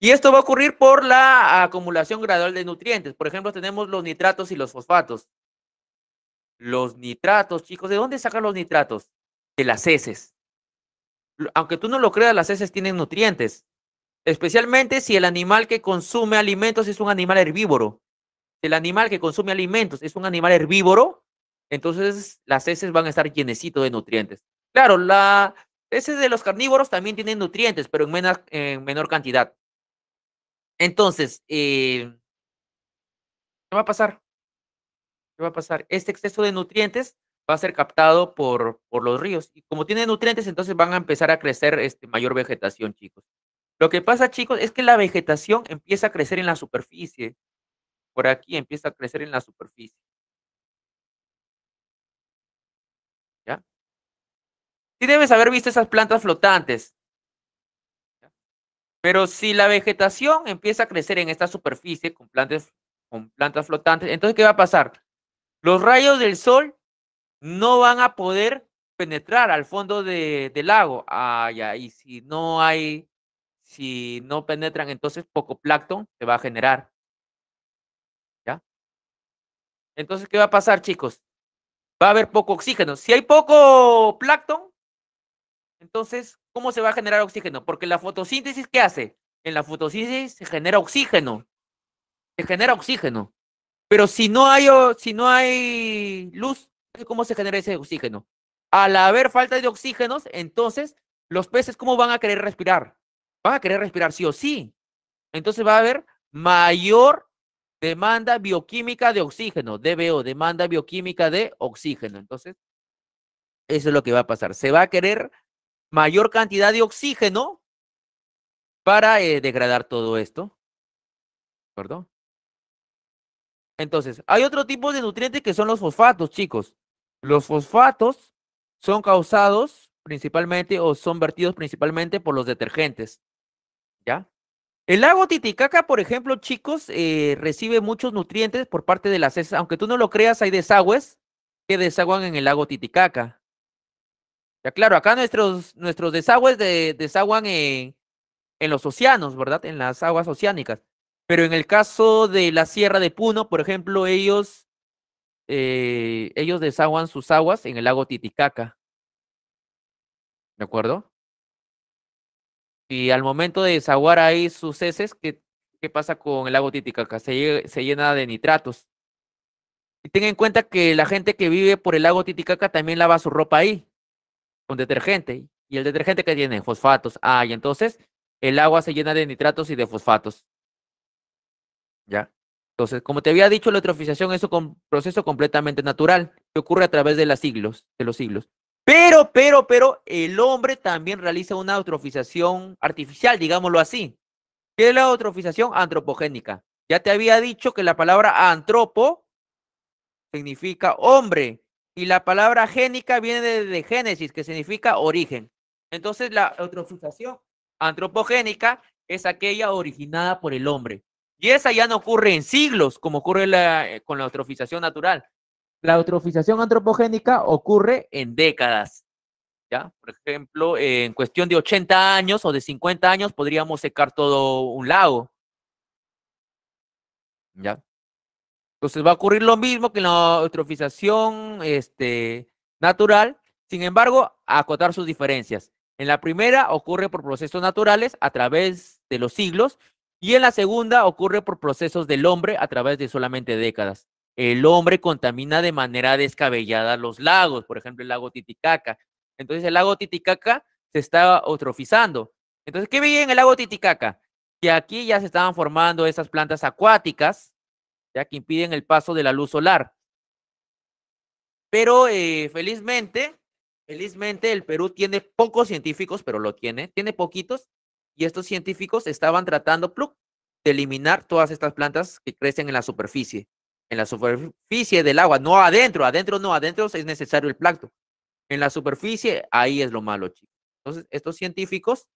Speaker 1: Y esto va a ocurrir por la acumulación gradual de nutrientes. Por ejemplo, tenemos los nitratos y los fosfatos. Los nitratos, chicos, ¿de dónde sacan los nitratos? De las heces. Aunque tú no lo creas, las heces tienen nutrientes. Especialmente si el animal que consume alimentos es un animal herbívoro el animal que consume alimentos es un animal herbívoro, entonces las heces van a estar llenecitos de nutrientes. Claro, las heces de los carnívoros también tienen nutrientes, pero en, menor cantidad. Entonces, eh, ¿qué va a pasar? ¿Qué va a pasar? Este exceso de nutrientes va a ser captado por, por los ríos. Y como tiene nutrientes, entonces van a empezar a crecer este, mayor vegetación, chicos. Lo que pasa, chicos, es que la vegetación empieza a crecer en la superficie por aquí empieza a crecer en la superficie. ¿Ya? Sí debes haber visto esas plantas flotantes. Pero si la vegetación empieza a crecer en esta superficie con plantas, con plantas flotantes, entonces ¿qué va a pasar? Los rayos del sol no van a poder penetrar al fondo del lago. Ah, ya, y si no hay, si no penetran, entonces poco plancton se va a generar. Entonces, ¿qué va a pasar, chicos? Va a haber poco oxígeno. Si hay poco plancton, entonces, ¿cómo se va a generar oxígeno? Porque la fotosíntesis, ¿qué hace? En la fotosíntesis se genera oxígeno. Se genera oxígeno. Pero si no hay, si no hay luz, ¿cómo se genera ese oxígeno? Al haber falta de oxígenos, entonces, los peces, ¿cómo van a querer respirar? Van a querer respirar sí o sí. Entonces va a haber mayor Demanda bioquímica de oxígeno, DBO, demanda bioquímica de oxígeno. Entonces, eso es lo que va a pasar. Se va a querer mayor cantidad de oxígeno para eh, degradar todo esto. ¿De acuerdo? Entonces, hay otro tipo de nutrientes que son los fosfatos, chicos. Los fosfatos son causados principalmente o son vertidos principalmente por los detergentes. ¿Ya? El lago Titicaca, por ejemplo, chicos, eh, recibe muchos nutrientes por parte de las Aunque tú no lo creas, hay desagües que desaguan en el lago Titicaca. Ya claro, acá nuestros, nuestros desagües de, desaguan en, los océanos, ¿verdad? En las aguas oceánicas. Pero en el caso de la Sierra de Puno, por ejemplo, ellos, eh, ellos desaguan sus aguas en el lago Titicaca. ¿De acuerdo? Y al momento de desaguar ahí sus heces, ¿qué, pasa con el lago Titicaca? Se, llena de nitratos. Y ten en cuenta que la gente que vive por el lago Titicaca también lava su ropa ahí, con detergente. Y el detergente que tiene fosfatos. Ah, y entonces el agua se llena de nitratos y de fosfatos. ¿Ya? Entonces, como te había dicho, la eutrofización es un proceso completamente natural que ocurre a través de, las siglos, de los siglos. Pero, pero, pero, el hombre también realiza una eutrofización artificial, digámoslo así. ¿Qué es la eutrofización antropogénica? Ya te había dicho que la palabra antropo significa hombre y la palabra génica viene de, génesis, que significa origen. Entonces, la eutrofización antropogénica es aquella originada por el hombre. Y esa ya no ocurre en siglos, como ocurre eh, con la eutrofización natural, la eutrofización antropogénica ocurre en décadas. ¿ya? Por ejemplo, en cuestión de 80 años o de 50 años podríamos secar todo un lago. ¿ya? Entonces va a ocurrir lo mismo que en la eutrofización este, natural, sin embargo, acotar sus diferencias. En la primera ocurre por procesos naturales a través de los siglos y en la segunda ocurre por procesos del hombre a través de solamente décadas el hombre contamina de manera descabellada los lagos, por ejemplo, el lago Titicaca. Entonces, el lago Titicaca se estaba eutrofizando. Entonces, ¿qué veía en el lago Titicaca? Que aquí ya se estaban formando esas plantas acuáticas, ya que impiden el paso de la luz solar. Pero eh, felizmente, felizmente el Perú tiene pocos científicos, pero lo tiene, tiene poquitos, y estos científicos estaban tratando de eliminar todas estas plantas que crecen en la superficie en la superficie del agua, no adentro, adentro no, adentro es necesario el plancton. En la superficie, ahí es lo malo, chicos. Entonces, estos científicos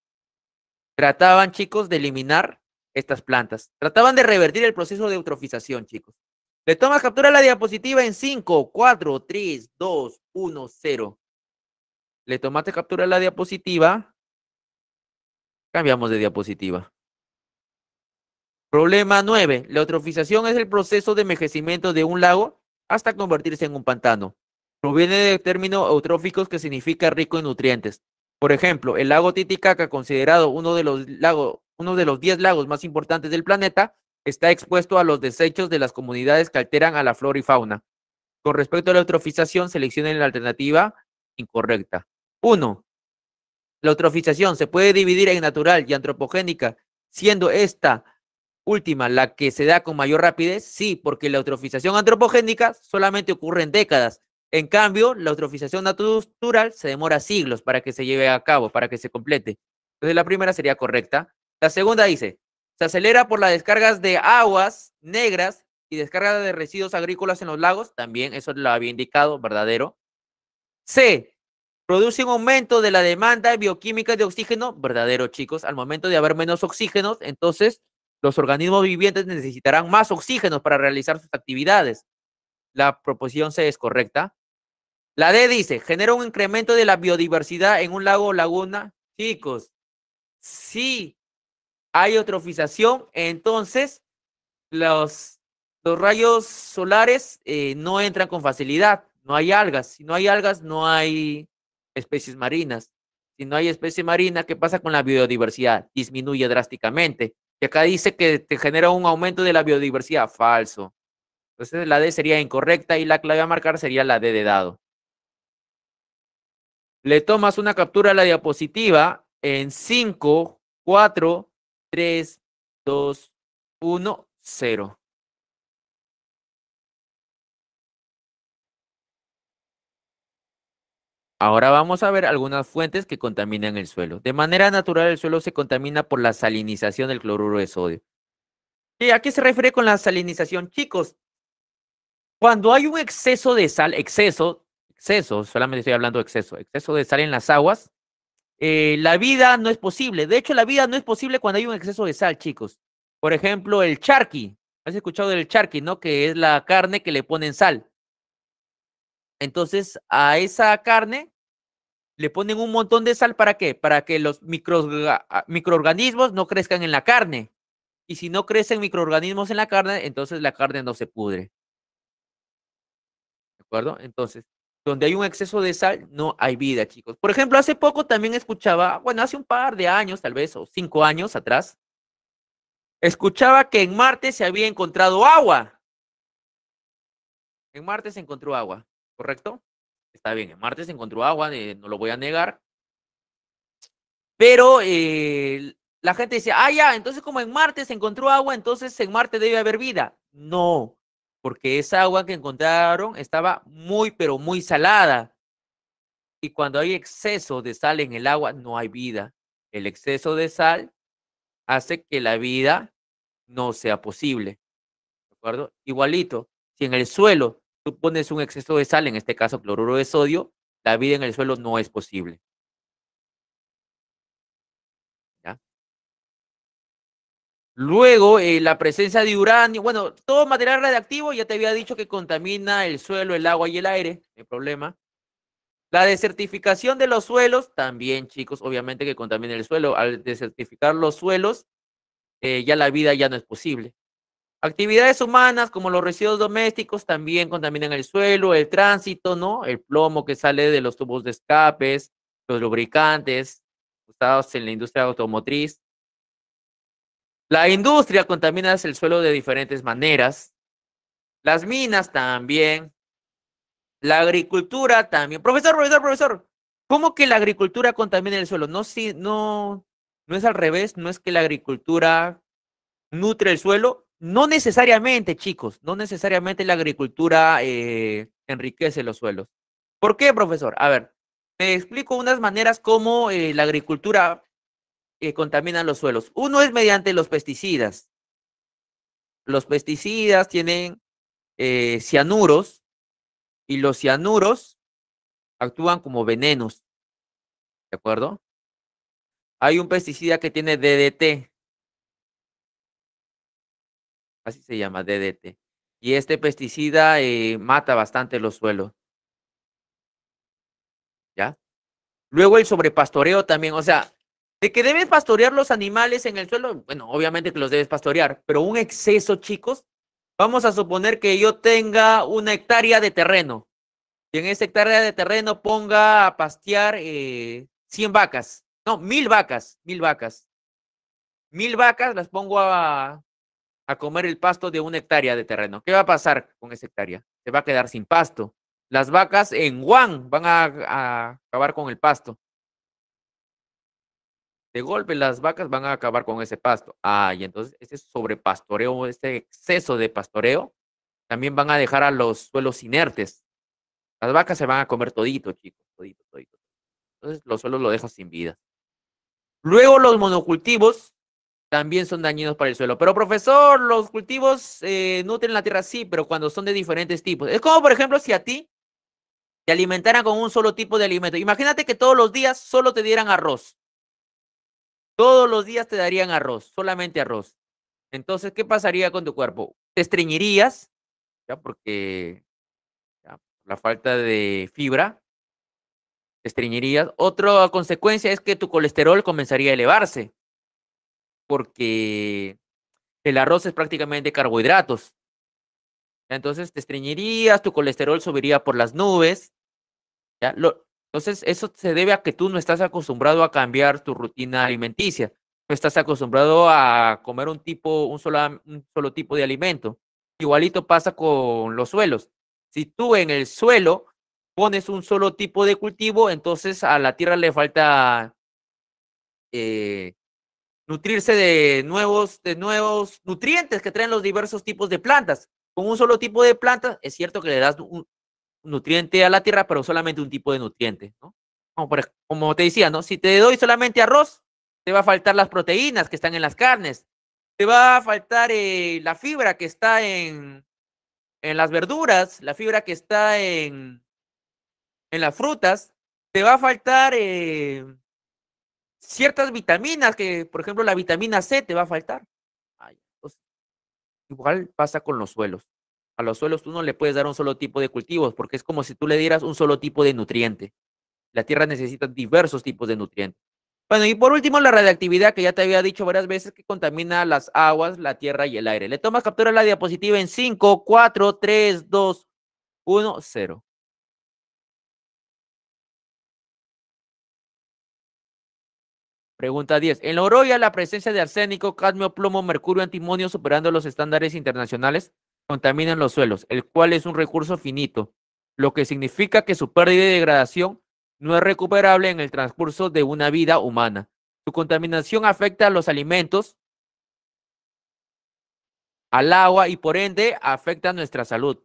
Speaker 1: trataban, chicos, de eliminar estas plantas. Trataban de revertir el proceso de eutrofización, chicos. Le toma captura la diapositiva en 5, 4, 3, 2, 1, 0. Le tomaste captura la diapositiva. Cambiamos de diapositiva. Problema 9. La eutrofización es el proceso de envejecimiento de un lago hasta convertirse en un pantano. Proviene del término eutróficos que significa rico en nutrientes. Por ejemplo, el lago Titicaca, considerado uno de los lagos, uno de los 10 lagos más importantes del planeta, está expuesto a los desechos de las comunidades que alteran a la flora y fauna. Con respecto a la eutrofización, seleccionen la alternativa incorrecta. 1. La eutrofización se puede dividir en natural y antropogénica, siendo esta Última, la que se da con mayor rapidez, sí, porque la eutrofización antropogénica solamente ocurre en décadas. En cambio, la eutrofización natural se demora siglos para que se lleve a cabo, para que se complete. Entonces, la primera sería correcta. La segunda dice, se acelera por las descargas de aguas negras y descargas de residuos agrícolas en los lagos, también eso lo había indicado, verdadero. C, produce un aumento de la demanda bioquímica de oxígeno, verdadero chicos, al momento de haber menos oxígenos, entonces los organismos vivientes necesitarán más oxígeno para realizar sus actividades. La proposición C es correcta. La D dice, genera un incremento de la biodiversidad en un lago o laguna. Chicos, si hay eutrofización, entonces los, rayos solares eh, no entran con facilidad. No hay algas. Si no hay algas, no hay especies marinas. Si no hay especie marina, ¿qué pasa con la biodiversidad? Disminuye drásticamente. Y acá dice que te genera un aumento de la biodiversidad. Falso. Entonces la D sería incorrecta y la clave a marcar sería la D de dado. Le tomas una captura a la diapositiva en 5, 4, 3, 2, 1, 0. Ahora vamos a ver algunas fuentes que contaminan el suelo. De manera natural, el suelo se contamina por la salinización del cloruro de sodio. ¿Y ¿A qué se refiere con la salinización? Chicos, cuando hay un exceso de sal, exceso, exceso, solamente estoy hablando de exceso, exceso de sal en las aguas, eh, la vida no es posible. De hecho, la vida no es posible cuando hay un exceso de sal, chicos. Por ejemplo, el charqui. ¿Has escuchado del charqui, no? Que es la carne que le ponen sal. Entonces, a esa carne le ponen un montón de sal para qué? Para que los ah, microorganismos no crezcan en la carne. Y si no crecen microorganismos en la carne, entonces la carne no se pudre. ¿De acuerdo? Entonces, donde hay un exceso de sal, no hay vida, chicos. Por ejemplo, hace poco también escuchaba, bueno, hace un par de años, tal vez, o cinco años atrás, escuchaba que en Marte se había encontrado agua. En Marte se encontró agua. ¿correcto? Está bien, Marte se encontró agua, eh, no lo voy a negar. Pero eh, la gente dice, ah, ya, entonces como en Marte se encontró agua, entonces en Marte debe haber vida. No, porque esa agua que encontraron estaba muy, pero muy salada. Y cuando hay exceso de sal en el agua, no hay vida. El exceso de sal hace que la vida no sea posible. ¿De acuerdo? Igualito, si en el suelo tú pones un exceso de sal, en este caso cloruro de sodio, la vida en el suelo no es posible. Luego, eh, la presencia de uranio, bueno, todo material radiactivo, ya te había dicho que contamina el suelo, el agua y el aire, el problema. La desertificación de los suelos, también chicos, obviamente que contamina el suelo. Al desertificar los suelos, eh, ya la vida ya no es posible. Actividades humanas como los residuos domésticos también contaminan el suelo, el tránsito, ¿no? El plomo que sale de los tubos de escapes, los lubricantes usados en la industria automotriz. La industria contamina el suelo de diferentes maneras. Las minas también. La agricultura también. Profesor, profesor, profesor, ¿cómo que la agricultura contamina el suelo? No, si, no, no es al revés, no es que la agricultura nutre el suelo. No necesariamente, chicos, no necesariamente la agricultura eh, enriquece los suelos. ¿Por qué, profesor? A ver, me explico unas maneras como eh, la agricultura eh, contamina los suelos. Uno es mediante los pesticidas. Los pesticidas tienen cianuros y los cianuros actúan como venenos. ¿De acuerdo? Hay un pesticida que tiene DDT, así se llama, DDT. Y este pesticida eh, mata bastante los suelos. ¿Ya? Luego el sobrepastoreo también, o sea, de que debes pastorear los animales en el suelo, bueno, obviamente que los debes pastorear, pero un exceso, chicos, vamos a suponer que yo tenga una hectárea de terreno y en esa hectárea de terreno ponga a pastear 100 eh, vacas, no, mil vacas, mil vacas. Mil vacas las pongo a, a comer el pasto de una hectárea de terreno. ¿Qué va a pasar con esa hectárea? Se va a quedar sin pasto. Las vacas en Juan van a, acabar con el pasto. De golpe las vacas van a acabar con ese pasto. Ah, y entonces ese sobrepastoreo, ese exceso de pastoreo, también van a dejar a los suelos inertes. Las vacas se van a comer todito, chicos, todito, todito. Entonces los suelos lo dejan sin vida. Luego los monocultivos también son dañinos para el suelo. Pero profesor, los cultivos eh, nutren la tierra, sí, pero cuando son de diferentes tipos. Es como, por ejemplo, si a ti te alimentaran con un solo tipo de alimento. Imagínate que todos los días solo te dieran arroz. Todos los días te darían arroz, solamente arroz. Entonces, ¿qué pasaría con tu cuerpo? Te estreñirías, ya porque la falta de fibra, te estreñirías. Otra consecuencia es que tu colesterol comenzaría a elevarse porque el arroz es prácticamente carbohidratos. Entonces te estreñirías, tu colesterol subiría por las nubes. ¿ya? entonces eso se debe a que tú no estás acostumbrado a cambiar tu rutina alimenticia. No estás acostumbrado a comer un tipo, un solo, solo tipo de alimento. Igualito pasa con los suelos. Si tú en el suelo pones un solo tipo de cultivo, entonces a la tierra le falta eh, nutrirse de nuevos, de nuevos nutrientes que traen los diversos tipos de plantas. Con un solo tipo de planta, es cierto que le das un nutriente a la tierra, pero solamente un tipo de nutriente, ¿no? Como, como te decía, ¿no? Si te doy solamente arroz, te va a faltar las proteínas que están en las carnes, te va a faltar eh, la fibra que está en, en las verduras, la fibra que está en, en las frutas, te va a faltar eh, ciertas vitaminas que, por ejemplo, la vitamina C te va a faltar. Pues, igual pasa con los suelos. A los suelos tú no le puedes dar un solo tipo de cultivos porque es como si tú le dieras un solo tipo de nutriente. La tierra necesita diversos tipos de nutrientes. Bueno, y por último, la radiactividad que ya te había dicho varias veces que contamina las aguas, la tierra y el aire. Le tomas captura la diapositiva en 5, 4, 3, 2, 1, 0. Pregunta 10. ¿En la oroya, la presencia de arsénico, cadmio, plomo, mercurio, antimonio superando los estándares internacionales contaminan los suelos, el cual es un recurso finito, lo que significa que su pérdida y degradación no es recuperable en el transcurso de una vida humana. Su contaminación afecta a los alimentos, al agua y por ende afecta a nuestra salud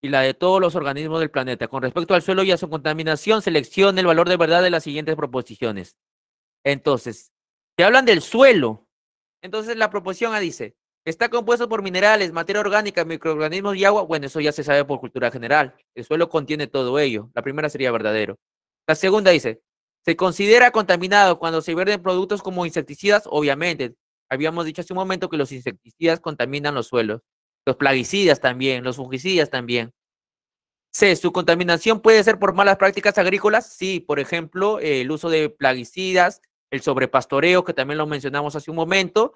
Speaker 1: y la de todos los organismos del planeta. Con respecto al suelo y a su contaminación, seleccione el valor de verdad de las siguientes proposiciones. Entonces, te hablan del suelo. Entonces, la proposición dice, está compuesto por minerales, materia orgánica, microorganismos y agua. Bueno, eso ya se sabe por cultura general. El suelo contiene todo ello. La primera sería verdadero. La segunda dice, se considera contaminado cuando se vierten productos como insecticidas, obviamente. Habíamos dicho hace un momento que los insecticidas contaminan los suelos, los plaguicidas también, los fungicidas también. C, su contaminación puede ser por malas prácticas agrícolas, sí, por ejemplo, el uso de plaguicidas, el sobrepastoreo, que también lo mencionamos hace un momento,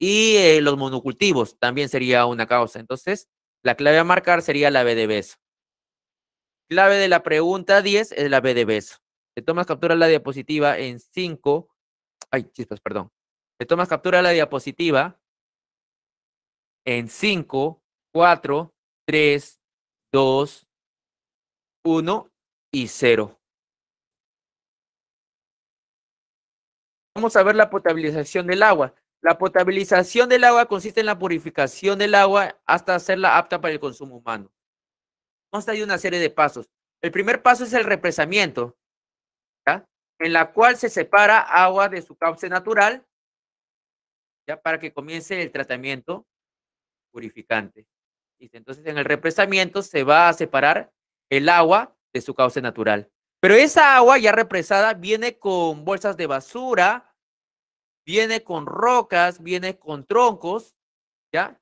Speaker 1: y eh, los monocultivos también sería una causa. Entonces, la clave a marcar sería la B de beso. Clave de la pregunta 10 es la B de beso. Le tomas captura la diapositiva en 5. Ay, chispas, perdón. Le tomas captura la diapositiva en 5, 4, 3, 2, 1 y 0. vamos a ver la potabilización del agua. La potabilización del agua consiste en la purificación del agua hasta hacerla apta para el consumo humano. Consta de una serie de pasos. El primer paso es el represamiento, en la cual se separa agua de su cauce natural ¿ya? para que comience el tratamiento purificante. Entonces, en el represamiento se va a separar el agua de su cauce natural. Pero esa agua ya represada viene con bolsas de basura, viene con rocas, viene con troncos, ¿ya?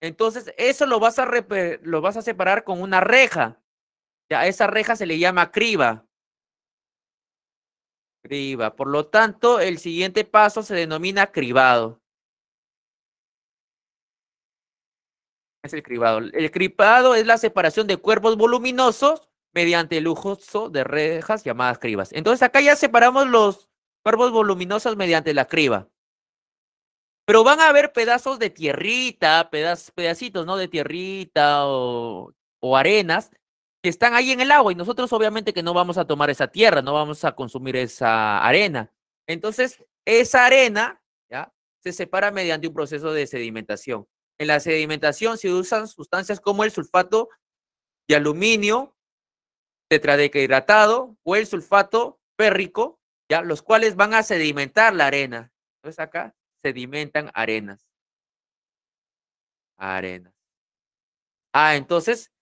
Speaker 1: Entonces, eso lo vas a, lo vas a separar con una reja. Ya, a esa reja se le llama criba. Criba. Por lo tanto, el siguiente paso se denomina cribado. Es el cribado. El cribado es la separación de cuerpos voluminosos mediante el uso de rejas llamadas cribas. Entonces, acá ya separamos los, Barbas voluminosas mediante la criba. Pero van a haber pedazos de tierrita, pedacitos, ¿no? De tierrita o, arenas que están ahí en el agua y nosotros obviamente que no vamos a tomar esa tierra, no vamos a consumir esa arena. Entonces, esa arena ¿ya? se separa mediante un proceso de sedimentación. En la sedimentación se usan sustancias como el sulfato de aluminio hidratado o el sulfato férrico los cuales van a sedimentar la arena. Entonces acá sedimentan arenas. Arenas. Ah, entonces,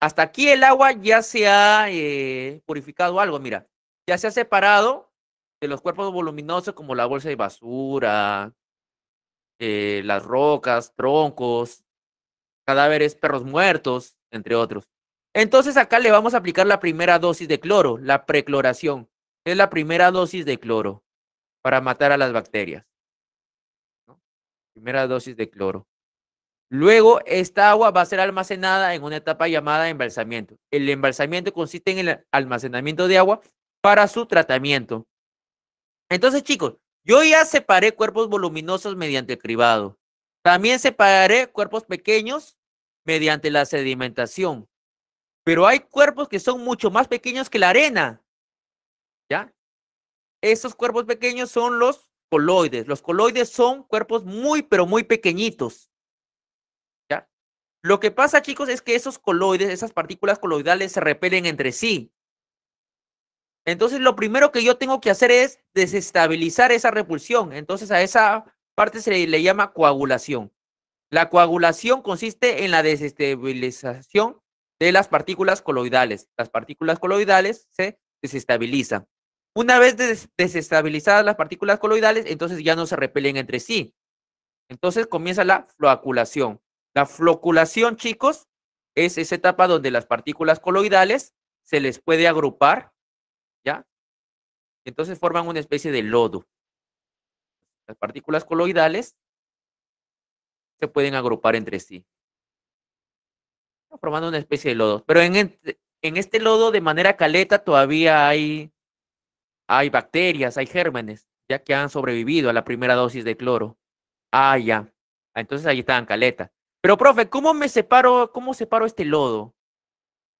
Speaker 1: hasta aquí el agua ya se ha eh, purificado algo, mira. Ya se ha separado de los cuerpos voluminosos como la bolsa de basura, eh, las rocas, troncos, cadáveres, perros muertos, entre otros. Entonces acá le vamos a aplicar la primera dosis de cloro, la precloración. Es la primera dosis de cloro para matar a las bacterias. Primera dosis de cloro. Luego, esta agua va a ser almacenada en una etapa llamada embalsamiento. El embalsamiento consiste en el almacenamiento de agua para su tratamiento. Entonces, chicos, yo ya separé cuerpos voluminosos mediante el cribado. También separé cuerpos pequeños mediante la sedimentación. Pero hay cuerpos que son mucho más pequeños que la arena. ¿Ya? Esos cuerpos pequeños son los coloides. Los coloides son cuerpos muy, pero muy pequeñitos. ¿Ya? Lo que pasa, chicos, es que esos coloides, esas partículas coloidales se repelen entre sí. Entonces, lo primero que yo tengo que hacer es desestabilizar esa repulsión. Entonces, a esa parte se le, le llama coagulación. La coagulación consiste en la desestabilización de las partículas coloidales. Las partículas coloidales se desestabilizan. Una vez desestabilizadas las partículas coloidales, entonces ya no se repelen entre sí. Entonces comienza la floaculación. La floculación, chicos, es esa etapa donde las partículas coloidales se les puede agrupar, ¿ya? Entonces forman una especie de lodo. Las partículas coloidales se pueden agrupar entre sí, formando una especie de lodo. Pero en este lodo de manera caleta todavía hay hay bacterias, hay gérmenes, ya que han sobrevivido a la primera dosis de cloro. Ah, ya. Ah, entonces ahí estaban caleta. Pero, profe, ¿cómo me separo, cómo separo este lodo?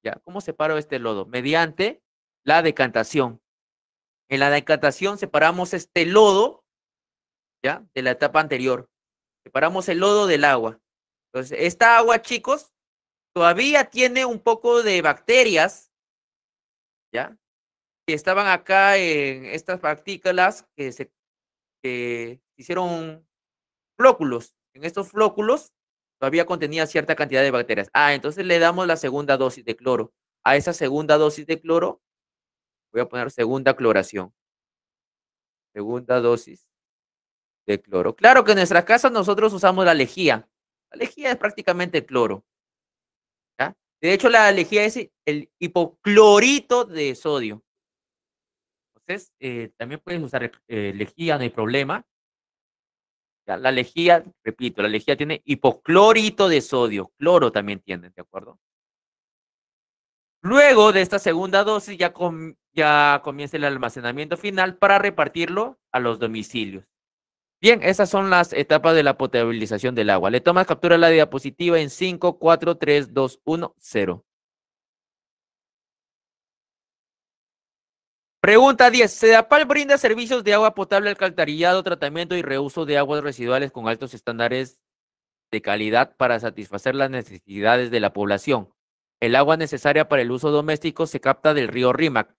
Speaker 1: Ya, ¿cómo separo este lodo? Mediante la decantación. En la decantación separamos este lodo, ya, de la etapa anterior. Separamos el lodo del agua. Entonces, esta agua, chicos, todavía tiene un poco de bacterias, ya, estaban acá en estas partículas que se hicieron flóculos. En estos flóculos todavía contenía cierta cantidad de bacterias. Ah, entonces le damos la segunda dosis de cloro. A esa segunda dosis de cloro, voy a poner segunda cloración. Segunda dosis de cloro. Claro que en nuestras casas nosotros usamos la lejía. La lejía es prácticamente cloro. De hecho, la lejía es el hipoclorito de sodio. Eh, también puedes usar eh, lejía, no hay problema. la lejía, repito, la lejía tiene hipoclorito de sodio, cloro también tiene, ¿de acuerdo? Luego de esta segunda dosis ya, ya comienza el almacenamiento final para repartirlo a los domicilios. Bien, esas son las etapas de la potabilización del agua. Le tomas captura la diapositiva en 5, 4, 3, 2, 1, 0. Pregunta 10. Sedapal brinda servicios de agua potable, alcantarillado, tratamiento y reuso de aguas residuales con altos estándares de calidad para satisfacer las necesidades de la población. El agua necesaria para el uso doméstico se capta del río Rímac.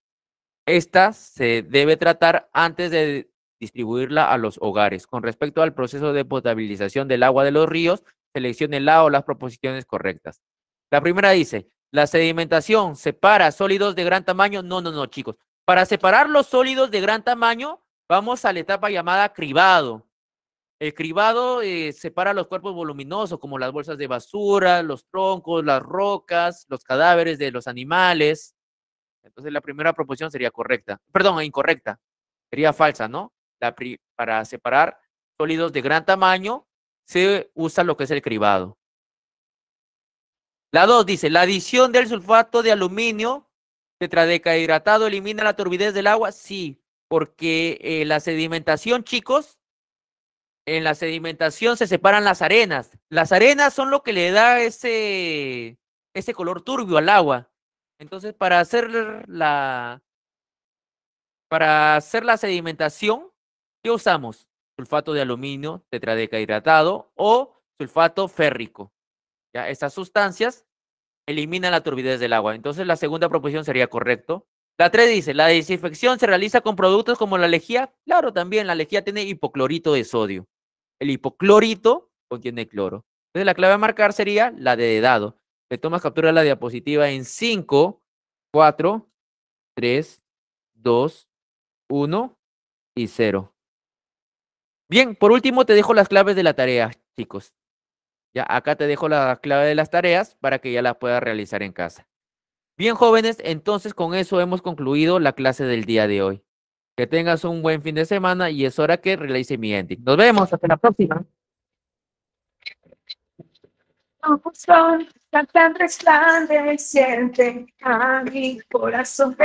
Speaker 1: Esta se debe tratar antes de distribuirla a los hogares. Con respecto al proceso de potabilización del agua de los ríos, seleccione la o las proposiciones correctas. La primera dice, la sedimentación separa sólidos de gran tamaño. No, no, no, chicos. Para separar los sólidos de gran tamaño, vamos a la etapa llamada cribado. El cribado eh, separa los cuerpos voluminosos, como las bolsas de basura, los troncos, las rocas, los cadáveres de los animales. Entonces, la primera proposición sería correcta, perdón, incorrecta. Sería falsa, ¿no? para separar sólidos de gran tamaño, se usa lo que es el cribado. La 2 dice, la adición del sulfato de aluminio ¿Tetradecahidratado elimina la turbidez del agua? Sí, porque eh, la sedimentación, chicos, en la sedimentación se separan las arenas. Las arenas son lo que le da ese, ese color turbio al agua. Entonces, para hacer la, para hacer la sedimentación, ¿qué usamos? Sulfato de aluminio, tetradecahidratado o sulfato férrico. Ya, estas sustancias elimina la turbidez del agua. Entonces la segunda proposición sería correcto. La 3 dice, la desinfección se realiza con productos como la lejía. Claro, también la lejía tiene hipoclorito de sodio. El hipoclorito contiene cloro. Entonces la clave a marcar sería la de dado. Le tomas captura la diapositiva en 5, 4, 3, 2, 1 y 0. Bien, por último te dejo las claves de la tarea, chicos acá te dejo la clave de las tareas para que ya las puedas realizar en casa. Bien, jóvenes, entonces con eso hemos concluido la clase del día de hoy. Que tengas un buen fin de semana y es hora que realice mi ending. Nos vemos, hasta la próxima. mi corazón